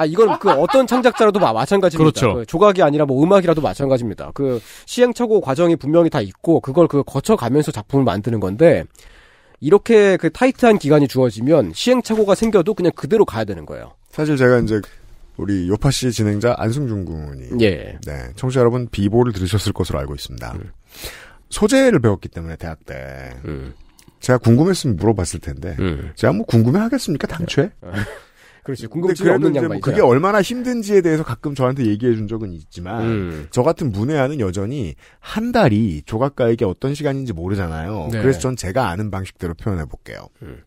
아 이건 그 어떤 창작자라도 마, 마찬가지입니다. 그렇죠. 그 조각이 아니라 뭐 음악이라도 마찬가지입니다. 그 시행착오 과정이 분명히 다 있고 그걸 그 거쳐가면서 작품을 만드는 건데 이렇게 그 타이트한 기간이 주어지면 시행착오가 생겨도 그냥 그대로 가야 되는 거예요. 사실 제가 이제 우리 요파 씨 진행자 안승준 군이 예. 네, 청취자 여러분 비보를 들으셨을 것으로 알고 있습니다. 음. 소재를 배웠기 때문에 대학 때 음. 제가 궁금했으면 물어봤을 텐데 음. 제가 뭐 궁금해하겠습니까 당초에? 아. 그렇지. 음. 궁금증이 없는 뭐 양반이뭐 그게 얼마나 힘든지에 대해서 가끔 저한테 얘기해 준 적은 있지만 음. 저 같은 문외한은 여전히 한 달이 조각가에게 어떤 시간인지 모르잖아요. 네. 그래서 전 제가 아는 방식대로 표현해 볼게요. 음.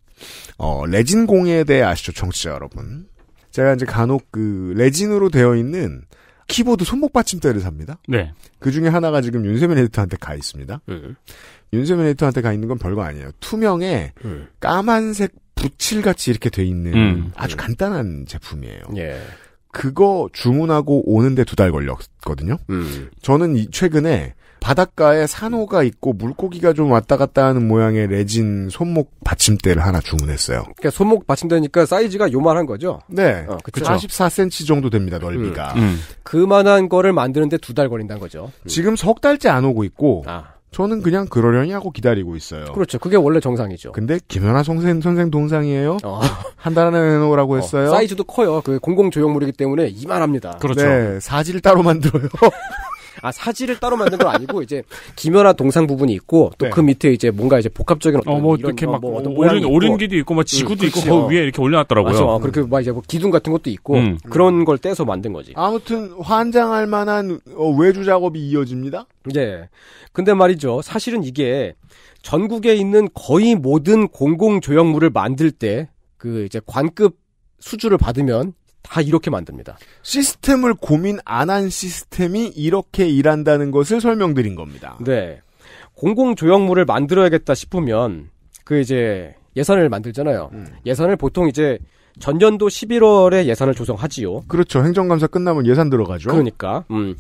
어, 레진 공예에 대해 아시죠, 청취자 여러분? 제가 이제 간혹 그 레진으로 되어 있는 키보드 손목 받침대를 삽니다. 네. 그 중에 하나가 지금 윤세민 에디터한테 가 있습니다. 음. 윤세민 에디터한테 가 있는 건 별거 아니에요. 투명의 음. 까만색 붓칠같이 이렇게 돼 있는 음. 아주 음. 간단한 제품이에요. 예. 그거 주문하고 오는데 두 달 걸렸거든요. 음. 저는 최근에 바닷가에 산호가 있고 물고기가 좀 왔다 갔다 하는 모양의 레진 손목 받침대를 하나 주문했어요. 그러니까 손목 받침대니까 사이즈가 요만한 거죠? 네. 어, 44cm 정도 됩니다, 넓이가. 음. 음. 그만한 거를 만드는데 두 달 걸린다는 거죠. 지금 석 달째 안 오고 있고, 아. 저는 그냥 그러려니 하고 기다리고 있어요. 그렇죠. 그게 원래 정상이죠. 근데 김연아 선생, 선생 동상이에요. 어. 한달 안에 내놓으라고 어, 했어요. 어, 사이즈도 커요. 그 공공조형물이기 때문에 이만합니다. 그렇죠. 네, 사지를 따로 만들어요. 아 사지를 따로 만든 건 아니고 이제 김연아 동상 부분이 있고 또그 네. 밑에 이제 뭔가 이제 복합적인 어떤 어뭐 이렇게 막뭐 어떤 오른 오른기도 있고 막 지구도 음, 있고 그 위에 이렇게 올려놨더라고요. 맞아, 음. 그렇게 막 이제 뭐 기둥 같은 것도 있고 음. 그런 걸 떼서 만든 거지. 아무튼 환장할 만한 어, 외주 작업이 이어집니다. 네. 근데 말이죠. 사실은 이게 전국에 있는 거의 모든 공공 조형물을 만들 때 그 이제 관급 수주를 받으면 다 이렇게 만듭니다. 시스템을 고민 안 한 시스템이 이렇게 일한다는 것을 설명드린 겁니다. 네. 공공 조형물을 만들어야겠다 싶으면 그 이제 예산을 만들잖아요. 음. 예산을 보통 이제 전년도 11월에 예산을 조성하지요. 그렇죠. 행정감사 끝나면 예산 들어가죠. 그러니까. 음.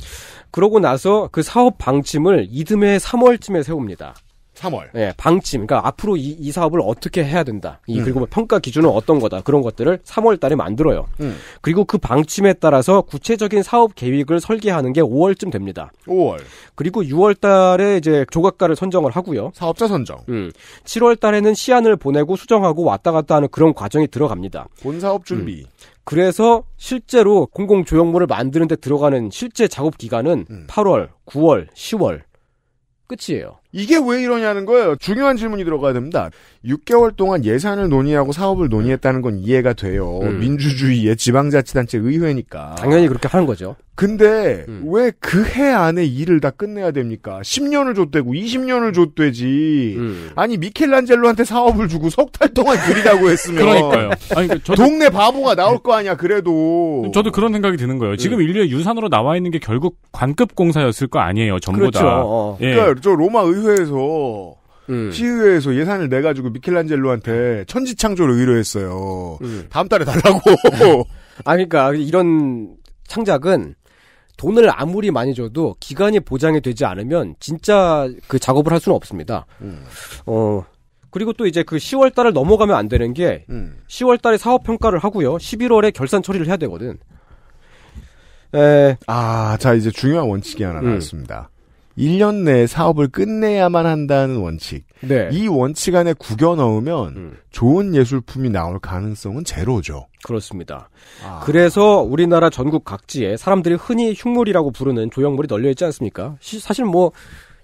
그러고 나서 그 사업 방침을 이듬해 3월쯤에 세웁니다. 3월. 예, 방침. 그니까 앞으로 이, 이 사업을 어떻게 해야 된다. 이, 음. 그리고 평가 기준은 어떤 거다. 그런 것들을 3월 달에 만들어요. 음. 그리고 그 방침에 따라서 구체적인 사업 계획을 설계하는 게 5월쯤 됩니다. 5월. 그리고 6월 달에 이제 조각가를 선정을 하고요. 사업자 선정. 음. 7월 달에는 시안을 보내고 수정하고 왔다 갔다 하는 그런 과정이 들어갑니다. 본 사업 준비. 음. 그래서 실제로 공공 조형물을 만드는 데 들어가는 실제 작업 기간은 8월, 음. 9월, 10월 끝이에요. 이게 왜 이러냐는 거예요. 중요한 질문이 들어가야 됩니다. 6개월 동안 예산을 논의하고 사업을 논의했다는 건 이해가 돼요. 음. 민주주의의 지방자치단체 의회니까. 당연히 그렇게 하는 거죠. 근데 음. 왜그 해 안에 일을 다 끝내야 됩니까? 10년을 줬대고 20년을 줬대지. 음. 아니 미켈란젤로한테 사업을 주고 석 달 동안 그리라고 했으면 그러니까요. 아니, 그 저도, 동네 바보가 나올 거 아니야 그래도. 저도 그런 생각이 드는 거예요. 지금 음. 인류의 유산으로 나와 있는 게 결국 관급 공사였을 거 아니에요. 전부 그렇죠. 다. 어. 예. 그러니까 저 로마 의 시의회에서 음. 시의회에서 예산을 내 가지고 미켈란젤로한테 천지창조를 의뢰했어요. 음. 다음 달에 달라고. 아 그러니까 이런 창작은 돈을 아무리 많이 줘도 기간이 보장이 되지 않으면 진짜 그 작업을 할 수는 없습니다. 음. 어 그리고 또 이제 그 10월 달을 넘어가면 안 되는 게 10월 음. 달에 사업 평가를 하고요. 11월에 결산 처리를 해야 되거든. 에... 아, 자 이제 중요한 원칙이 하나 나왔습니다. 음. 1년 내에 사업을 끝내야만 한다는 원칙. 네. 이 원칙 안에 구겨 넣으면 음. 좋은 예술품이 나올 가능성은 제로죠. 그렇습니다. 아. 그래서 우리나라 전국 각지에 사람들이 흔히 흉물이라고 부르는 조형물이 널려 있지 않습니까? 시, 사실 뭐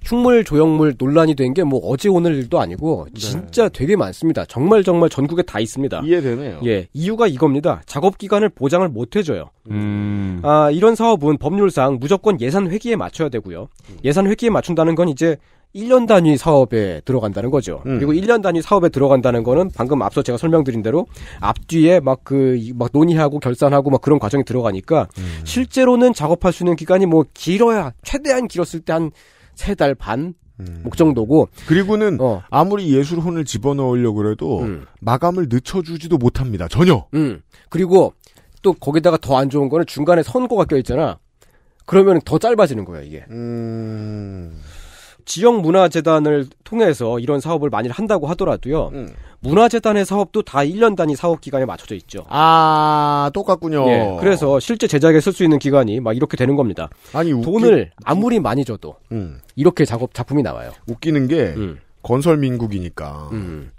흉물 조형물 논란이 된 게 뭐 어제 오늘 일도 아니고 네. 진짜 네. 되게 많습니다. 정말 정말 전국에 다 있습니다. 이해되네요. 예, 이유가 이겁니다. 작업 기간을 보장을 못 해줘요. 음. 아 이런 사업은 법률상 무조건 예산 회기에 맞춰야 되고요. 음. 예산 회기에 맞춘다는 건 이제 1년 단위 사업에 들어간다는 거죠. 음. 그리고 1년 단위 사업에 들어간다는 거는 방금 앞서 제가 설명드린 대로 앞뒤에 막 그막 그 논의하고 결산하고 막 그런 과정이 들어가니까 음. 실제로는 작업할 수 있는 기간이 뭐 길어야 최대한 길었을 때한 세달 반? 음. 목 정도고. 그리고는 어. 아무리 예술혼을 집어넣으려고 해도 음. 마감을 늦춰주지도 못합니다. 전혀. 음. 그리고 또 거기다가 더 안 좋은 거는 중간에 선고가 껴있잖아. 그러면 더 짧아지는 거야, 이게. 음. 지역 문화재단을 통해서 이런 사업을 많이 한다고 하더라도요. 음. 문화재단의 사업도 다 1년 단위 사업 기간에 맞춰져 있죠. 아, 똑같군요. 예, 그래서 실제 제작에 쓸 수 있는 기간이 막 이렇게 되는 겁니다. 아니, 웃기... 돈을 아무리 많이 줘도 음. 이렇게 작업 작품이 나와요. 웃기는 게 음. 건설 민국이니까 음.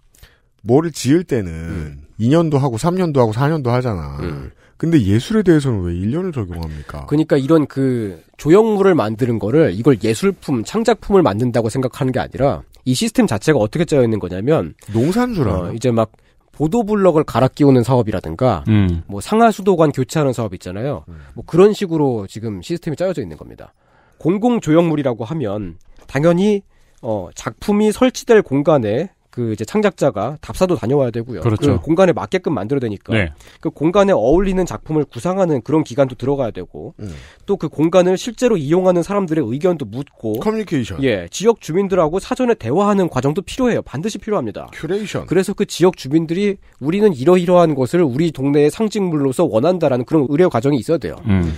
뭐를 지을 때는 2년도 음. 하고 3년도 하고 4년도 하잖아. 음. 근데 예술에 대해서는 왜 1년을 적용합니까? 그러니까 이런 그 조형물을 만드는 거를 이걸 예술품, 창작품을 만든다고 생각하는 게 아니라 이 시스템 자체가 어떻게 짜여 있는 거냐면 농산주라 어, 이제 막 보도블럭을 갈아 끼우는 사업이라든가 음. 뭐 상하 수도관 교체하는 사업 있잖아요. 음. 뭐 그런 식으로 지금 시스템이 짜여져 있는 겁니다. 공공 조형물이라고 하면 당연히 어, 작품이 설치될 공간에 그 이제 창작자가 답사도 다녀와야 되고요. 그렇죠. 그 공간에 맞게끔 만들어야 되니까 네. 그 공간에 어울리는 작품을 구상하는 그런 기간도 들어가야 되고 음. 또그 공간을 실제로 이용하는 사람들의 의견도 묻고 커뮤니케이션 예 지역 주민들하고 사전에 대화하는 과정도 필요해요. 반드시 필요합니다. 큐레이션 그래서 그 지역 주민들이 우리는 이러이러한 것을 우리 동네의 상징물로서 원한다라는 그런 의뢰 과정이 있어야 돼요. 음.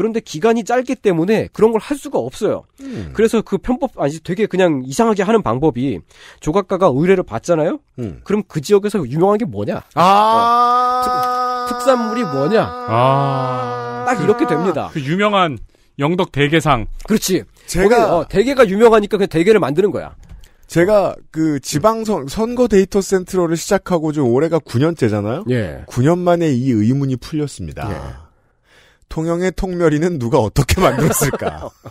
그런데 기간이 짧기 때문에 그런 걸 할 수가 없어요. 음. 그래서 그 편법 아니 되게 그냥 이상하게 하는 방법이 조각가가 의뢰를 받잖아요. 음. 그럼 그 지역에서 유명한 게 뭐냐? 아~ 어, 특, 산물이 뭐냐? 아~ 딱 이렇게 됩니다. 그 유명한 영덕 대게상. 그렇지. 제가 어, 대게가 유명하니까 그냥 대게를 만드는 거야. 제가 그 지방선 선거 데이터 센트럴을 시작하고 좀 올해가 9년째잖아요. 예. 9년 만에 이 의문이 풀렸습니다. 예. 통영의 통멸이는 누가 어떻게 만들었을까?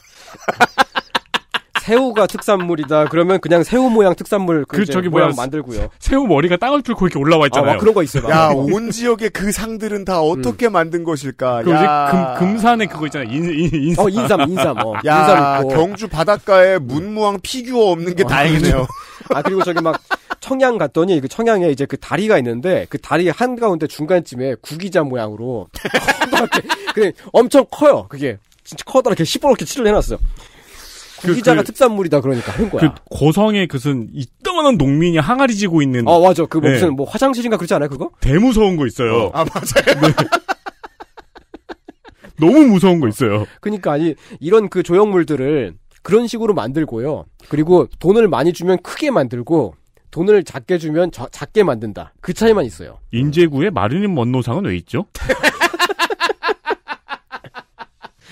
새우가 특산물이다. 그러면 그냥 새우 모양 특산물 그, 그 저기 모양 만들고요. 새우 머리가 땅을 뚫고 이렇게 올라와 있잖아요. 아, 그런 거 있어요. 야, 온 지역의 그 상들은 다 어떻게 음. 만든 것일까? 그 야. 금, 금산에 그거 있잖아. 인, 인, 인삼. 어, 인삼, 인삼. 어. 야, 인삼 경주 바닷가에 문무왕 피규어 없는 게 어, 다행이네요. 아, 그리고 저기 막 청양 갔더니 그 청양에 이제 그 다리가 있는데 그 다리 한 가운데 중간쯤에 구기자 모양으로 커다랗게 그 엄청 커요. 그게 진짜 커다랗게 시뻘겋게 칠을 해놨어요. 그, 구기자가 그, 그, 특산물이다 그러니까 한 거야. 그고성에 그슨 이따만한 농민이 항아리 지고 있는. 아 맞아. 그 네. 무슨 뭐 화장실인가 그러지 않아요 그거? 대무서운 거 있어요. 어. 아 맞아요. 네. 너무 무서운 거 있어요. 그러니까 아니 이런 그 조형물들을 그런 식으로 만들고요. 그리고 돈을 많이 주면 크게 만들고 돈을 작게 주면 저, 작게 만든다. 그 차이만 있어요. 인제구의 마르님 먼노상은 왜 있죠?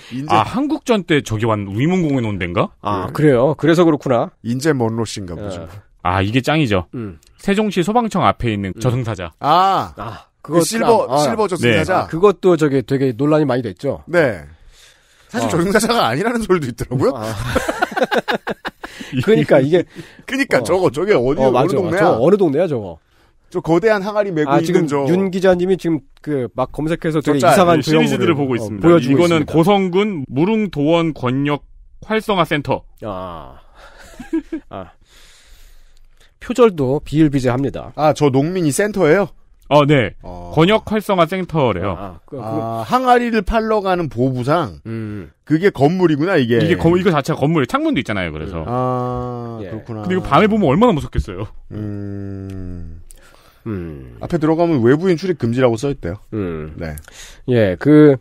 인제... 아 한국전 때 저기 완 위문공원 온댄가? 아 음. 그래요. 그래서 그렇구나. 인제 먼로씨인가 보죠. 어. 아 이게 짱이죠. 음. 세종시 소방청 앞에 있는 음. 저승사자. 아, 아 그거 그 실버 아, 아. 실버 네. 저승사자. 네. 아, 그것도 저게 되게 논란이 많이 됐죠. 네. 사실 저승사자가 아니라는 소리도 있더라고요. 그러니까 이게 그러니까 어, 저거 저게 어디 어, 어느 동네야? 저 어느 동네야 저거? 저 거대한 항아리 메고 아, 지금 저... 윤 기자님이 지금 그 막 검색해서 되게 이상한 네, 시리즈들을 보고 어, 있습니다. 어, 보여주고 이거는 있습니다. 고성군 무릉도원 권역 활성화 센터. 아. 아. 표절도 비일비재합니다. 아, 저 농민이 센터예요? 어, 네. 어. 권역 활성화 센터래요. 아, 그, 그, 아, 항아리를 팔러 가는 보부상. 음. 그게 건물이구나 이게. 이게 건물, 이거 자체가 건물 창문도 있잖아요. 그래서. 음. 아 예. 그렇구나. 근데 이거 밤에 보면 얼마나 무섭겠어요. 음. 음. 앞에 들어가면 외부인 출입 금지라고 써 있대요. 음. 네. 예, 그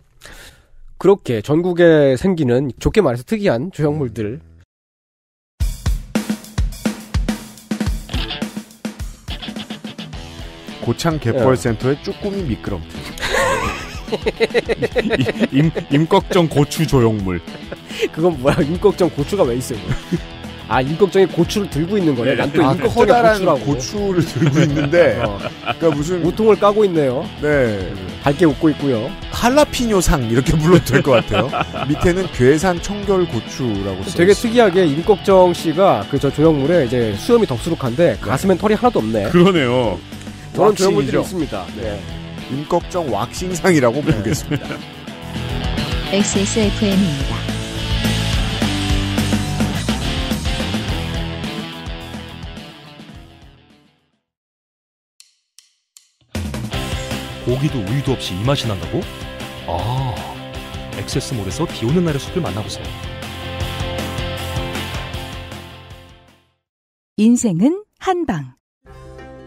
그렇게 전국에 생기는 좋게 말해서 특이한 조형물들. 음. 고창 갯벌센터의 예. 쭈꾸미 미끄럼틀. 임, 임꺽정 고추 조형물. 그건 뭐야? 임꺽정 고추가 왜 있어요? 아, 임꺽정이 고추를 들고 있는 거네. 예. 난또 아, 임꺽정 고추라고. 고추를 들고 있는데, 어. 그니까 무슨 우통을 까고 있네요. 네, 밝게 웃고 있고요. 할라피뇨상 이렇게 불러도 될 것 같아요. 밑에는 괴산 청결 고추라고 써. 되게 특이하게 임꺽정 씨가 그 저 조형물에 이제 수염이 덥수룩한데 네. 가슴엔 털이 하나도 없네. 그러네요. 그런 조형물들이 있습니다. 네. 임꺽정 네. 왁싱상이라고 부르겠습니다. XSFM입니다. 고기도 우유도 없이 이 맛이 난다고? 아, 액세스몰에서 비 오는 날의 숲을 만나보세요. 인생은 한방.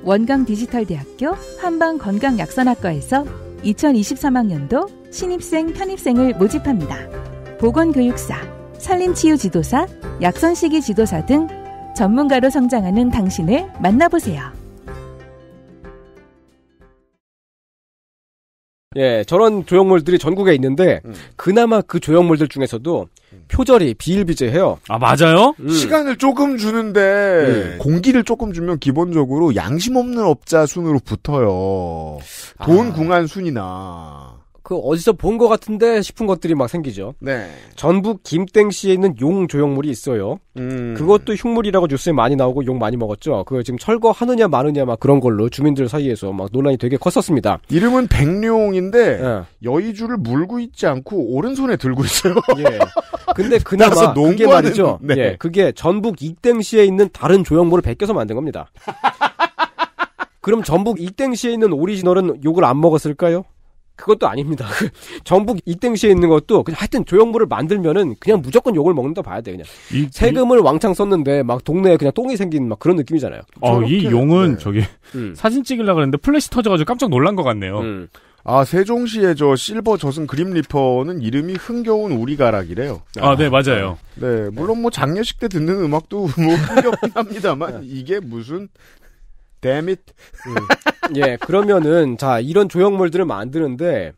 원광 디지털대학교 한방건강약선학과에서 2023학년도 신입생 편입생을 모집합니다. 보건교육사, 산림치유지도사, 약선시기 지도사 등 전문가로 성장하는 당신을 만나보세요. 예, 저런 조형물들이 전국에 있는데 음. 그나마 그 조형물들 중에서도 음. 표절이 비일비재해요. 아 맞아요? 음. 시간을 조금 주는데 음. 공기를 조금 주면 기본적으로 양심 없는 업자 순으로 붙어요. 돈 아. 궁한 순이나 그 어디서 본 것 같은데 싶은 것들이 막 생기죠. 네. 전북 김땡시에 있는 용 조형물이 있어요. 음. 그것도 흉물이라고 뉴스에 많이 나오고 용 많이 먹었죠. 그걸 지금 철거하느냐 마느냐 막 그런 걸로 주민들 사이에서 막 논란이 되게 컸었습니다. 이름은 백룡인데 네. 여의주를 물고 있지 않고 오른손에 들고 있어요. 예. 근데 그나마 그게 말이죠. 네. 예. 그게 전북 익땡시에 있는 다른 조형물을 베껴서 만든 겁니다. 그럼 전북 익땡시에 있는 오리지널은 욕을 안 먹었을까요? 그것도 아닙니다. 전북 이땡시에 있는 것도 그냥 하여튼 조형물을 만들면은 그냥 무조건 욕을 먹는다 봐야 돼 그냥 이, 세금을 이, 왕창 썼는데 막 동네에 그냥 똥이 생긴 막 그런 느낌이잖아요. 어이 용은 네. 저기 음. 사진 찍으려 그랬는데 플래시 터져가지고 깜짝 놀란 것 같네요. 음. 아 세종시의 저 실버 저승 그림 리퍼는 이름이 흥겨운 우리가락이래요. 아네 아, 네, 맞아요. 네 물론 뭐 장례식 때 듣는 음악도 뭐 흥겹긴 합니다만 네. 이게 무슨 데밋. 음. 예, 그러면은 자 이런 조형물들을 만드는데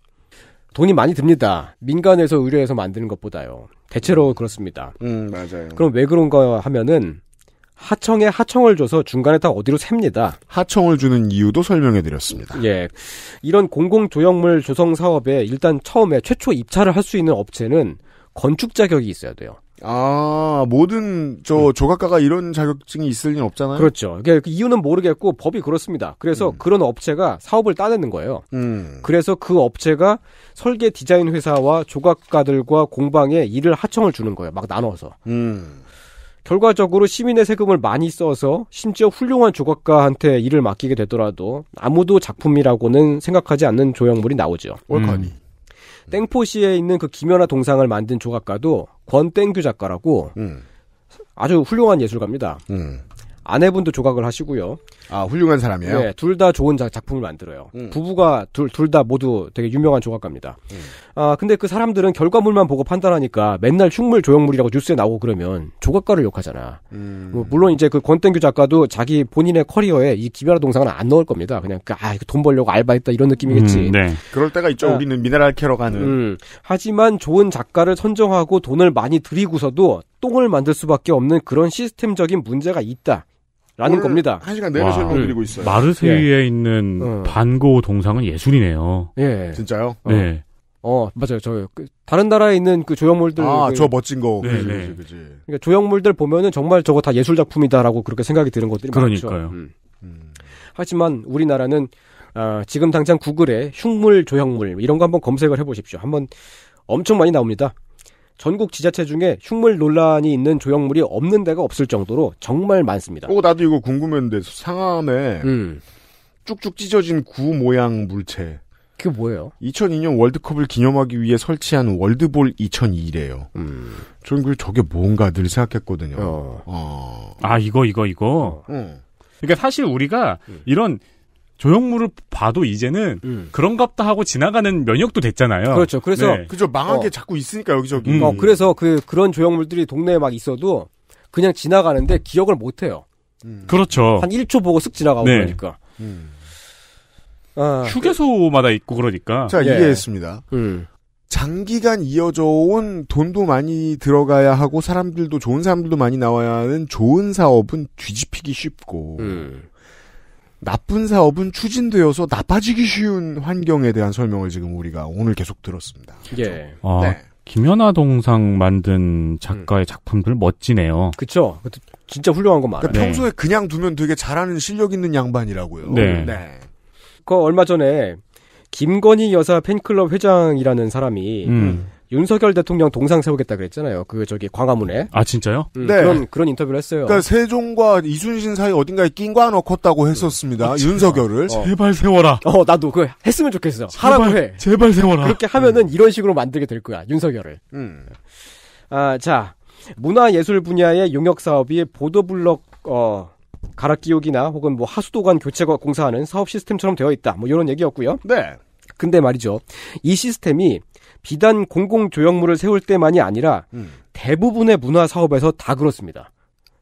돈이 많이 듭니다. 민간에서 의뢰해서 만드는 것보다요. 대체로 그렇습니다. 음, 맞아요. 그럼 왜 그런가 하면은 하청에 하청을 줘서 중간에 다 어디로 셉니다. 하청을 주는 이유도 설명해 드렸습니다. 예. 이런 공공 조형물 조성 사업에 일단 처음에 최초 입찰을 할 수 있는 업체는 건축 자격이 있어야 돼요. 아, 모든 저 음. 조각가가 이런 자격증이 있을 리는 없잖아요. 그렇죠. 그 이유는 모르겠고 법이 그렇습니다. 그래서 음. 그런 업체가 사업을 따내는 거예요. 음. 그래서 그 업체가 설계 디자인 회사와 조각가들과 공방에 일을 하청을 주는 거예요. 막 나눠서. 음. 결과적으로 시민의 세금을 많이 써서 심지어 훌륭한 조각가한테 일을 맡기게 되더라도 아무도 작품이라고는 생각하지 않는 조형물이 나오죠. 월카니. 음. 땡포시에 있는 그 김연아 동상을 만든 조각가도 권땡규 작가라고 음. 아주 훌륭한 예술가입니다. 음. 아내분도 조각을 하시고요. 아 훌륭한 사람이에요. 네, 둘 다 좋은 자, 작품을 만들어요. 음. 부부가 둘 둘 다 모두 되게 유명한 조각가입니다. 음. 아 근데 그 사람들은 결과물만 보고 판단하니까 맨날 흉물 조형물이라고 뉴스에 나오고 그러면 조각가를 욕하잖아. 음. 뭐, 물론 이제 그 권땡규 작가도 자기 본인의 커리어에 이 기별화 동상은 안 넣을 겁니다. 그냥 그, 아돈 벌려고 알바했다 이런 느낌이겠지. 음, 네. 그럴 때가 있죠. 아, 우리는 미네랄 캐러 가는. 음. 하지만 좋은 작가를 선정하고 돈을 많이 들이고서도 똥을 만들 수밖에 없는 그런 시스템적인 문제가 있다. 라는 겁니다. 한 시간 내내 와, 설명드리고 있어요. 마르세유에 예. 있는 어. 반고 동상은 예술이네요. 예. 진짜요? 어. 네. 어, 맞아요. 저, 그, 다른 나라에 있는 그 조형물들. 아, 그, 저 멋진 거. 네, 그지, 네. 그지, 그러니까 조형물들 보면은 정말 저거 다 예술작품이다라고 그렇게 생각이 드는 것들이 그러니까요. 많죠. 음. 음. 하지만 우리나라는, 아, 지금 당장 구글에 흉물 조형물, 이런 거 한번 검색을 해보십시오. 한번 엄청 많이 나옵니다. 전국 지자체 중에 흉물 논란이 있는 조형물이 없는 데가 없을 정도로 정말 많습니다. 어, 나도 이거 궁금했는데 상암에 음. 쭉쭉 찢어진 구 모양 물체. 그게 뭐예요? 2002년 월드컵을 기념하기 위해 설치한 월드볼 2002래요. 음. 저는 그 저게 뭔가 늘 생각했거든요. 어. 어. 아 이거 이거 이거. 어. 그러니까 사실 우리가 음. 이런 조형물을 봐도 이제는 음. 그런갑다 하고 지나가는 면역도 됐잖아요. 그렇죠. 그래서 네. 그죠 망한 어. 게 자꾸 있으니까 여기저기. 음. 어, 음. 그래서 그 그런 조형물들이 동네에 막 있어도 그냥 지나가는데 기억을 못 해요. 음. 그렇죠. 한 1초 보고 쓱 지나가고 네. 그러니까. 음. 아, 휴게소마다 그... 있고 그러니까. 자, 네. 이해했습니다. 예. 장기간 이어져 온 돈도 많이 들어가야 하고 사람들도 좋은 사람들도 많이 나와야 하는 좋은 사업은 뒤집히기 쉽고 음. 나쁜 사업은 추진되어서 나빠지기 쉬운 환경에 대한 설명을 지금 우리가 오늘 계속 들었습니다. 예. 그렇죠. 아, 네. 김연아 동상 만든 작가의 음. 작품들 멋지네요. 그쵸. 진짜 훌륭한 거 많아요. 그러니까 네. 평소에 네. 그냥 두면 되게 잘하는 실력 있는 양반이라고요. 네. 네. 그 얼마 전에 김건희 여사 팬클럽 회장이라는 사람이 음. 윤석열 대통령 동상 세우겠다 그랬잖아요. 그 저기 광화문에. 아 진짜요? 음, 네. 그런 그런 인터뷰를 했어요. 그러니까 세종과 이순신 사이 어딘가에 낀과 넣었다고 했었습니다. 음. 아, 윤석열을 어. 제발 세워라. 어 나도 그 했으면 좋겠어. 제발, 하라고 해. 제발 세워라. 그렇게 하면은 음. 이런 식으로 만들게 될 거야. 윤석열을. 음. 아자 문화예술 분야의 용역 사업이 보도블록어 갈아 끼우기나 혹은 뭐 하수도관 교체가 공사하는 사업 시스템처럼 되어 있다. 뭐 이런 얘기였고요. 네. 근데 말이죠. 이 시스템이 비단 공공조형물을 세울 때만이 아니라 음. 대부분의 문화 사업에서 다 그렇습니다.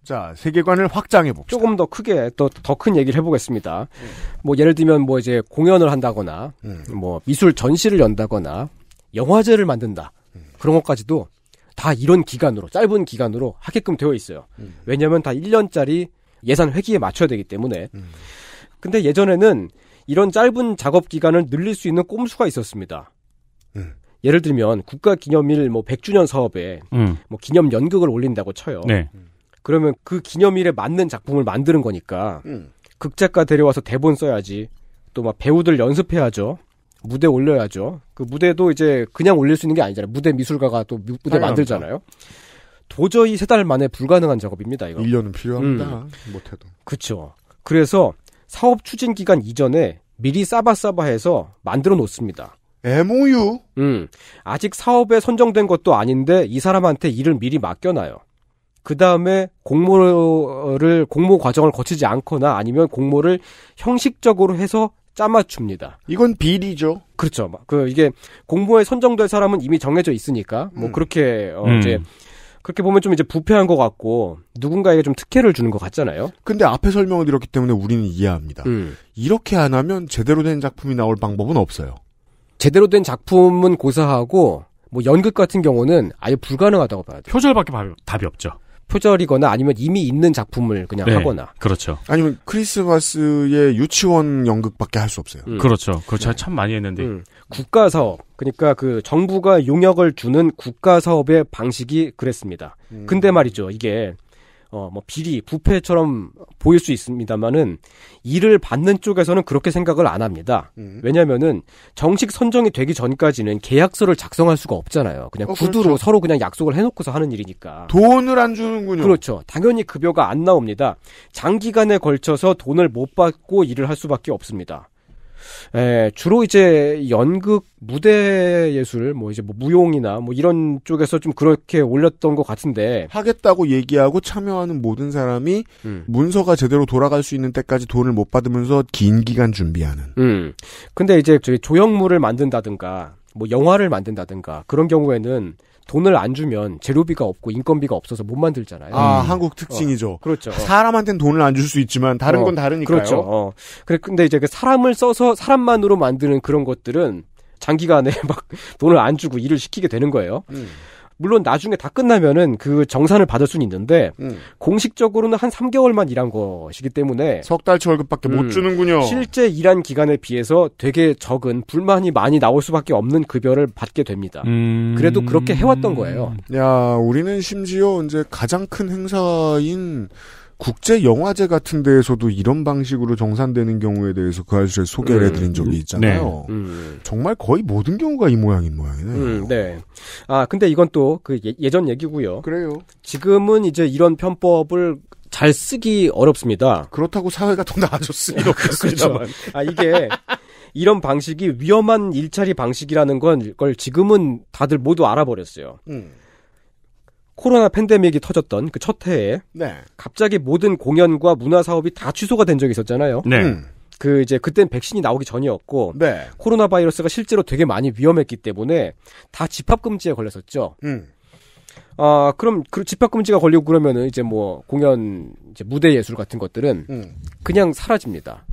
자, 세계관을 확장해 봅시다. 조금 더 크게 또 더 큰 얘기를 해보겠습니다. 음. 뭐 예를 들면 뭐 이제 공연을 한다거나 음. 뭐 미술 전시를 연다거나 영화제를 만든다 음. 그런 것까지도 다 이런 기간으로 짧은 기간으로 하게끔 되어 있어요. 음. 왜냐하면 다 1년짜리 예산 회기에 맞춰야 되기 때문에. 음. 근데 예전에는 이런 짧은 작업 기간을 늘릴 수 있는 꼼수가 있었습니다. 예를 들면 국가 기념일 뭐 100주년 사업에 음. 뭐 기념 연극을 올린다고 쳐요. 네. 그러면 그 기념일에 맞는 작품을 만드는 거니까 음. 극작가 데려와서 대본 써야지. 또 막 배우들 연습해야죠. 무대 올려야죠. 그 무대도 이제 그냥 올릴 수 있는 게 아니잖아요. 무대 미술가가 또 무대 당연다 아, 만들잖아요. 도저히 세 달 만에 불가능한 작업입니다. 이거. 1년은 필요합니다. 음. 못해도. 그렇죠. 그래서 사업 추진 기간 이전에 미리 싸바싸바해서 만들어 놓습니다. MOU? 음. 아직 사업에 선정된 것도 아닌데 이 사람한테 일을 미리 맡겨놔요. 그 다음에 공모를, 공모 과정을 거치지 않거나 아니면 공모를 형식적으로 해서 짜맞춥니다. 이건 비리죠. 그렇죠. 그, 이게 공모에 선정될 사람은 이미 정해져 있으니까, 뭐, 음. 그렇게, 어, 음. 이제, 그렇게 보면 좀 이제 부패한 것 같고 누군가에게 좀 특혜를 주는 것 같잖아요. 근데 앞에 설명을 드렸기 때문에 우리는 이해합니다. 음. 이렇게 안 하면 제대로 된 작품이 나올 방법은 없어요. 제대로 된 작품은 고사하고 뭐 연극 같은 경우는 아예 불가능하다고 봐야 돼요. 표절밖에 답이 없죠. 표절이거나 아니면 이미 있는 작품을 그냥 네, 하거나. 그렇죠. 아니면 크리스마스의 유치원 연극밖에 할 수 없어요. 음. 그렇죠. 그렇죠. 네. 참 많이 했는데. 음. 국가 사업. 그러니까 그 정부가 용역을 주는 국가 사업의 방식이 그랬습니다. 음. 근데 말이죠. 이게 어, 뭐 비리, 부패처럼 보일 수 있습니다만은 일을 받는 쪽에서는 그렇게 생각을 안 합니다. 음. 왜냐면은 정식 선정이 되기 전까지는 계약서를 작성할 수가 없잖아요. 그냥 어, 구두로 그렇죠. 서로 그냥 약속을 해놓고서 하는 일이니까. 돈을 안 주는군요. 그렇죠. 당연히 급여가 안 나옵니다. 장기간에 걸쳐서 돈을 못 받고 일을 할 수밖에 없습니다. 예, 주로 이제 연극 무대 예술 뭐 이제 뭐 무용이나 뭐 이런 쪽에서 좀 그렇게 올렸던 것 같은데 하겠다고 얘기하고 참여하는 모든 사람이 음. 문서가 제대로 돌아갈 수 있는 때까지 돈을 못 받으면서 긴 기간 준비하는. 음. 근데 이제 저기 조형물을 만든다든가 뭐 영화를 만든다든가 그런 경우에는 돈을 안 주면 재료비가 없고 인건비가 없어서 못 만들잖아요. 아, 음. 한국 특징이죠. 어, 그렇죠. 그 사람한테는 돈을 안 줄 수 있지만 다른 어, 건 다르니까요. 그렇죠. 어. 그래 근데 이제 그 사람을 써서 사람만으로 만드는 그런 것들은 장기간에 막 돈을 안 주고 일을 시키게 되는 거예요. 음. 물론 나중에 다 끝나면은 그 정산을 받을 수는 있는데 음. 공식적으로는 한 3개월만 일한 것이기 때문에 석 달치 월급밖에 음. 못 주는군요. 실제 일한 기간에 비해서 되게 적은 불만이 많이 나올 수밖에 없는 급여를 받게 됩니다. 음. 그래도 그렇게 해왔던 거예요. 야, 우리는 심지어 이제 가장 큰 행사인 국제 영화제 같은 데에서도 이런 방식으로 정산되는 경우에 대해서 그 아저씨를 소개를 음. 해드린 적이 음. 있잖아요. 네. 음, 음. 정말 거의 모든 경우가 이 모양인 모양이네요. 음, 네. 아 근데 이건 또그 예, 예전 얘기고요. 그래요. 지금은 이제 이런 편법을 잘 쓰기 어렵습니다. 그렇다고 사회가 더 나아졌으니 그렇습니다만. 아 이게 이런 방식이 위험한 일자리 방식이라는 건 걸 지금은 다들 모두 알아버렸어요. 음. 코로나 팬데믹이 터졌던 그 첫 해에 네. 갑자기 모든 공연과 문화 사업이 다 취소가 된 적이 있었잖아요. 네. 음. 그 이제 그땐 백신이 나오기 전이었고 네. 코로나 바이러스가 실제로 되게 많이 위험했기 때문에 다 집합 금지에 걸렸었죠. 음. 아 그럼 그 집합 금지가 걸리고 그러면은 이제 뭐 공연 이제 무대 예술 같은 것들은 음. 그냥 사라집니다.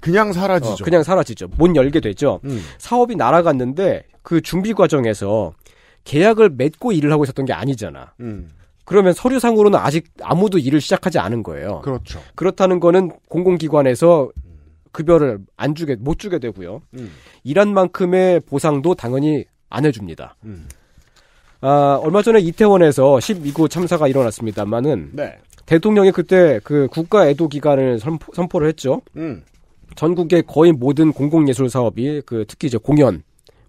그냥 사라지죠. 어, 그냥 사라지죠. 못 열게 되죠. 음. 사업이 날아갔는데 그 준비 과정에서 계약을 맺고 일을 하고 있었던 게 아니잖아. 음. 그러면 서류상으로는 아직 아무도 일을 시작하지 않은 거예요. 그렇죠. 그렇다는 거는 공공기관에서 급여를 안 주게 못 주게 되고요. 음. 일한 만큼의 보상도 당연히 안 해줍니다. 음. 아, 얼마 전에 이태원에서 12구 참사가 일어났습니다만은 네. 대통령이 그때 그 국가 애도 기간을 선포, 를 했죠. 음. 전국의 거의 모든 공공예술 사업이 그 특히 이제 공연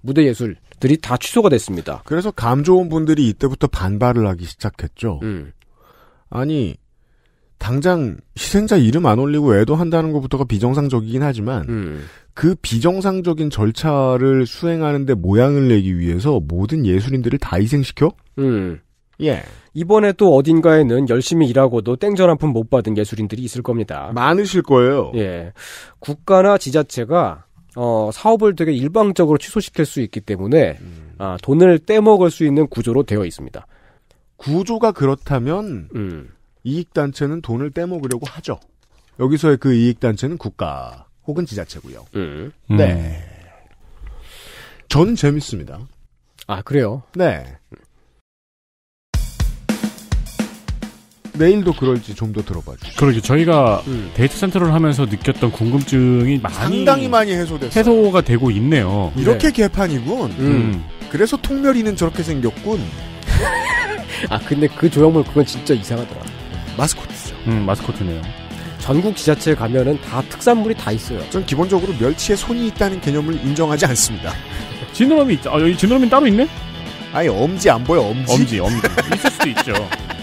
무대 예술들이 다 취소가 됐습니다. 그래서 감 좋은 분들이 이때부터 반발을 하기 시작했죠. 음. 아니 당장 희생자 이름 안 올리고 애도한다는 것부터가 비정상적이긴 하지만 음. 그 비정상적인 절차를 수행하는데 모양을 내기 위해서 모든 예술인들을 다 희생시켜? 음. 예. 이번에 또 어딘가에는 열심히 일하고도 땡전 한 푼 못 받은 예술인들이 있을 겁니다. 많으실 거예요. 예. 국가나 지자체가 어, 사업을 되게 일방적으로 취소시킬 수 있기 때문에 음. 아, 돈을 떼먹을 수 있는 구조로 되어 있습니다. 구조가 그렇다면 음. 이익단체는 돈을 떼먹으려고 하죠. 여기서의 그 이익단체는 국가 혹은 지자체고요. 음. 네. 저는 재밌습니다. 아 그래요? 네. 내일도 그럴지 좀 더 들어봐 주시죠. 그러게 저희가 음. 데이터 센터를 하면서 느꼈던 궁금증이 많이 상당히 많이 해소됐어 해소가 되고 있네요. 이렇게 네. 개판이군. 음. 음. 그래서 통멸이는 저렇게 생겼군. 아 근데 그 조형물 그건 진짜 이상하더라. 마스코트죠. 음 마스코트네요. 전국 지자체에 가면은 다 특산물이 다 있어요. 전 기본적으로 멸치에 손이 있다는 개념을 인정하지 않습니다. 지느러미 있죠. 아 여기 지느러미 따로 있네? 아니 엄지 안 보여 엄지. 엄지 엄지 있을 수도 있죠.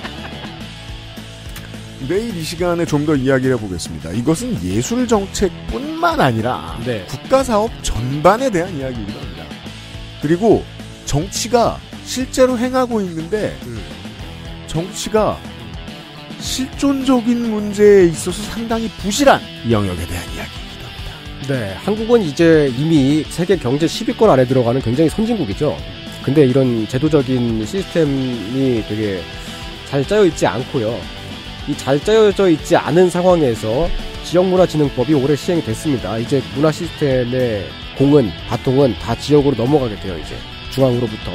내일 이 시간에 좀 더 이야기를 해보겠습니다. 이것은 예술 정책뿐만 아니라 네. 국가 사업 전반에 대한 이야기입기도 합니다. 그리고 정치가 실제로 행하고 있는데 음. 정치가 실존적인 문제에 있어서 상당히 부실한 영역에 대한 이야기입니다. 네, 한국은 이제 이미 세계 경제 10위권 안에 들어가는 굉장히 선진국이죠. 근데 이런 제도적인 시스템이 되게 잘 짜여 있지 않고요. 이잘 짜여져 있지 않은 상황에서 지역문화진흥법이 올해 시행이 됐습니다. 이제 문화 시스템의 공은 바통은 다 지역으로 넘어가게 돼요. 이제 중앙으로부터.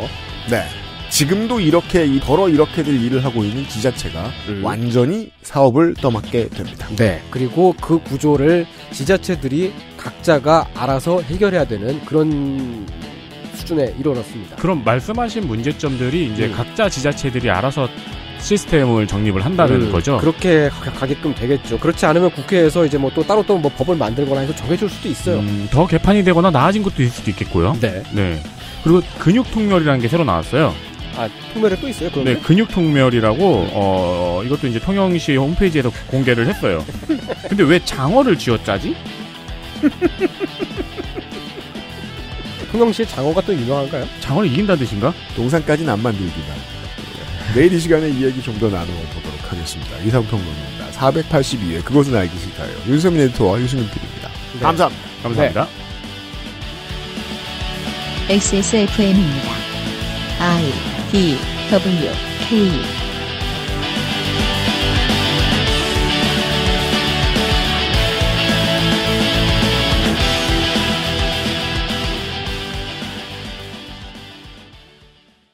네. 지금도 이렇게 더러 이렇게들 일을 하고 있는 지자체가 음. 완전히 사업을 떠맡게 됩니다. 네. 그리고 그 구조를 지자체들이 각자가 알아서 해결해야 되는 그런 수준에 이르렀습니다. 그럼 말씀하신 문제점들이 이제 음. 각자 지자체들이 알아서 시스템을 정립을 한다는 음, 거죠. 그렇게 가게끔 되겠죠. 그렇지 않으면 국회에서 이제 뭐 또 따로 또 뭐 법을 만들거나 해서 정해줄 수도 있어요. 음, 더 개판이 되거나 나아진 것도 있을 수도 있겠고요. 네. 네. 그리고 근육 통렬이라는 게 새로 나왔어요. 아, 통멸이 또 있어요, 그러면? 네, 근육 통멸이라고, 어, 이것도 이제 통영시 홈페이지에서 공개를 했어요. 근데 왜 장어를 쥐어 짜지? 통영시의 장어가 또 유명한가요? 장어를 이긴다는 뜻인가? 동산까지는 안 만들기다. 내일 이 시간에 이 얘기 좀 더 나눠보도록 하겠습니다. 이상평론입니다. 482회 그것은 알기 싫다요 윤세민 에디터와 유승민 PD입니다. 네. 감사합니다. 감사합니다. 네. XSFM입니다. I D W K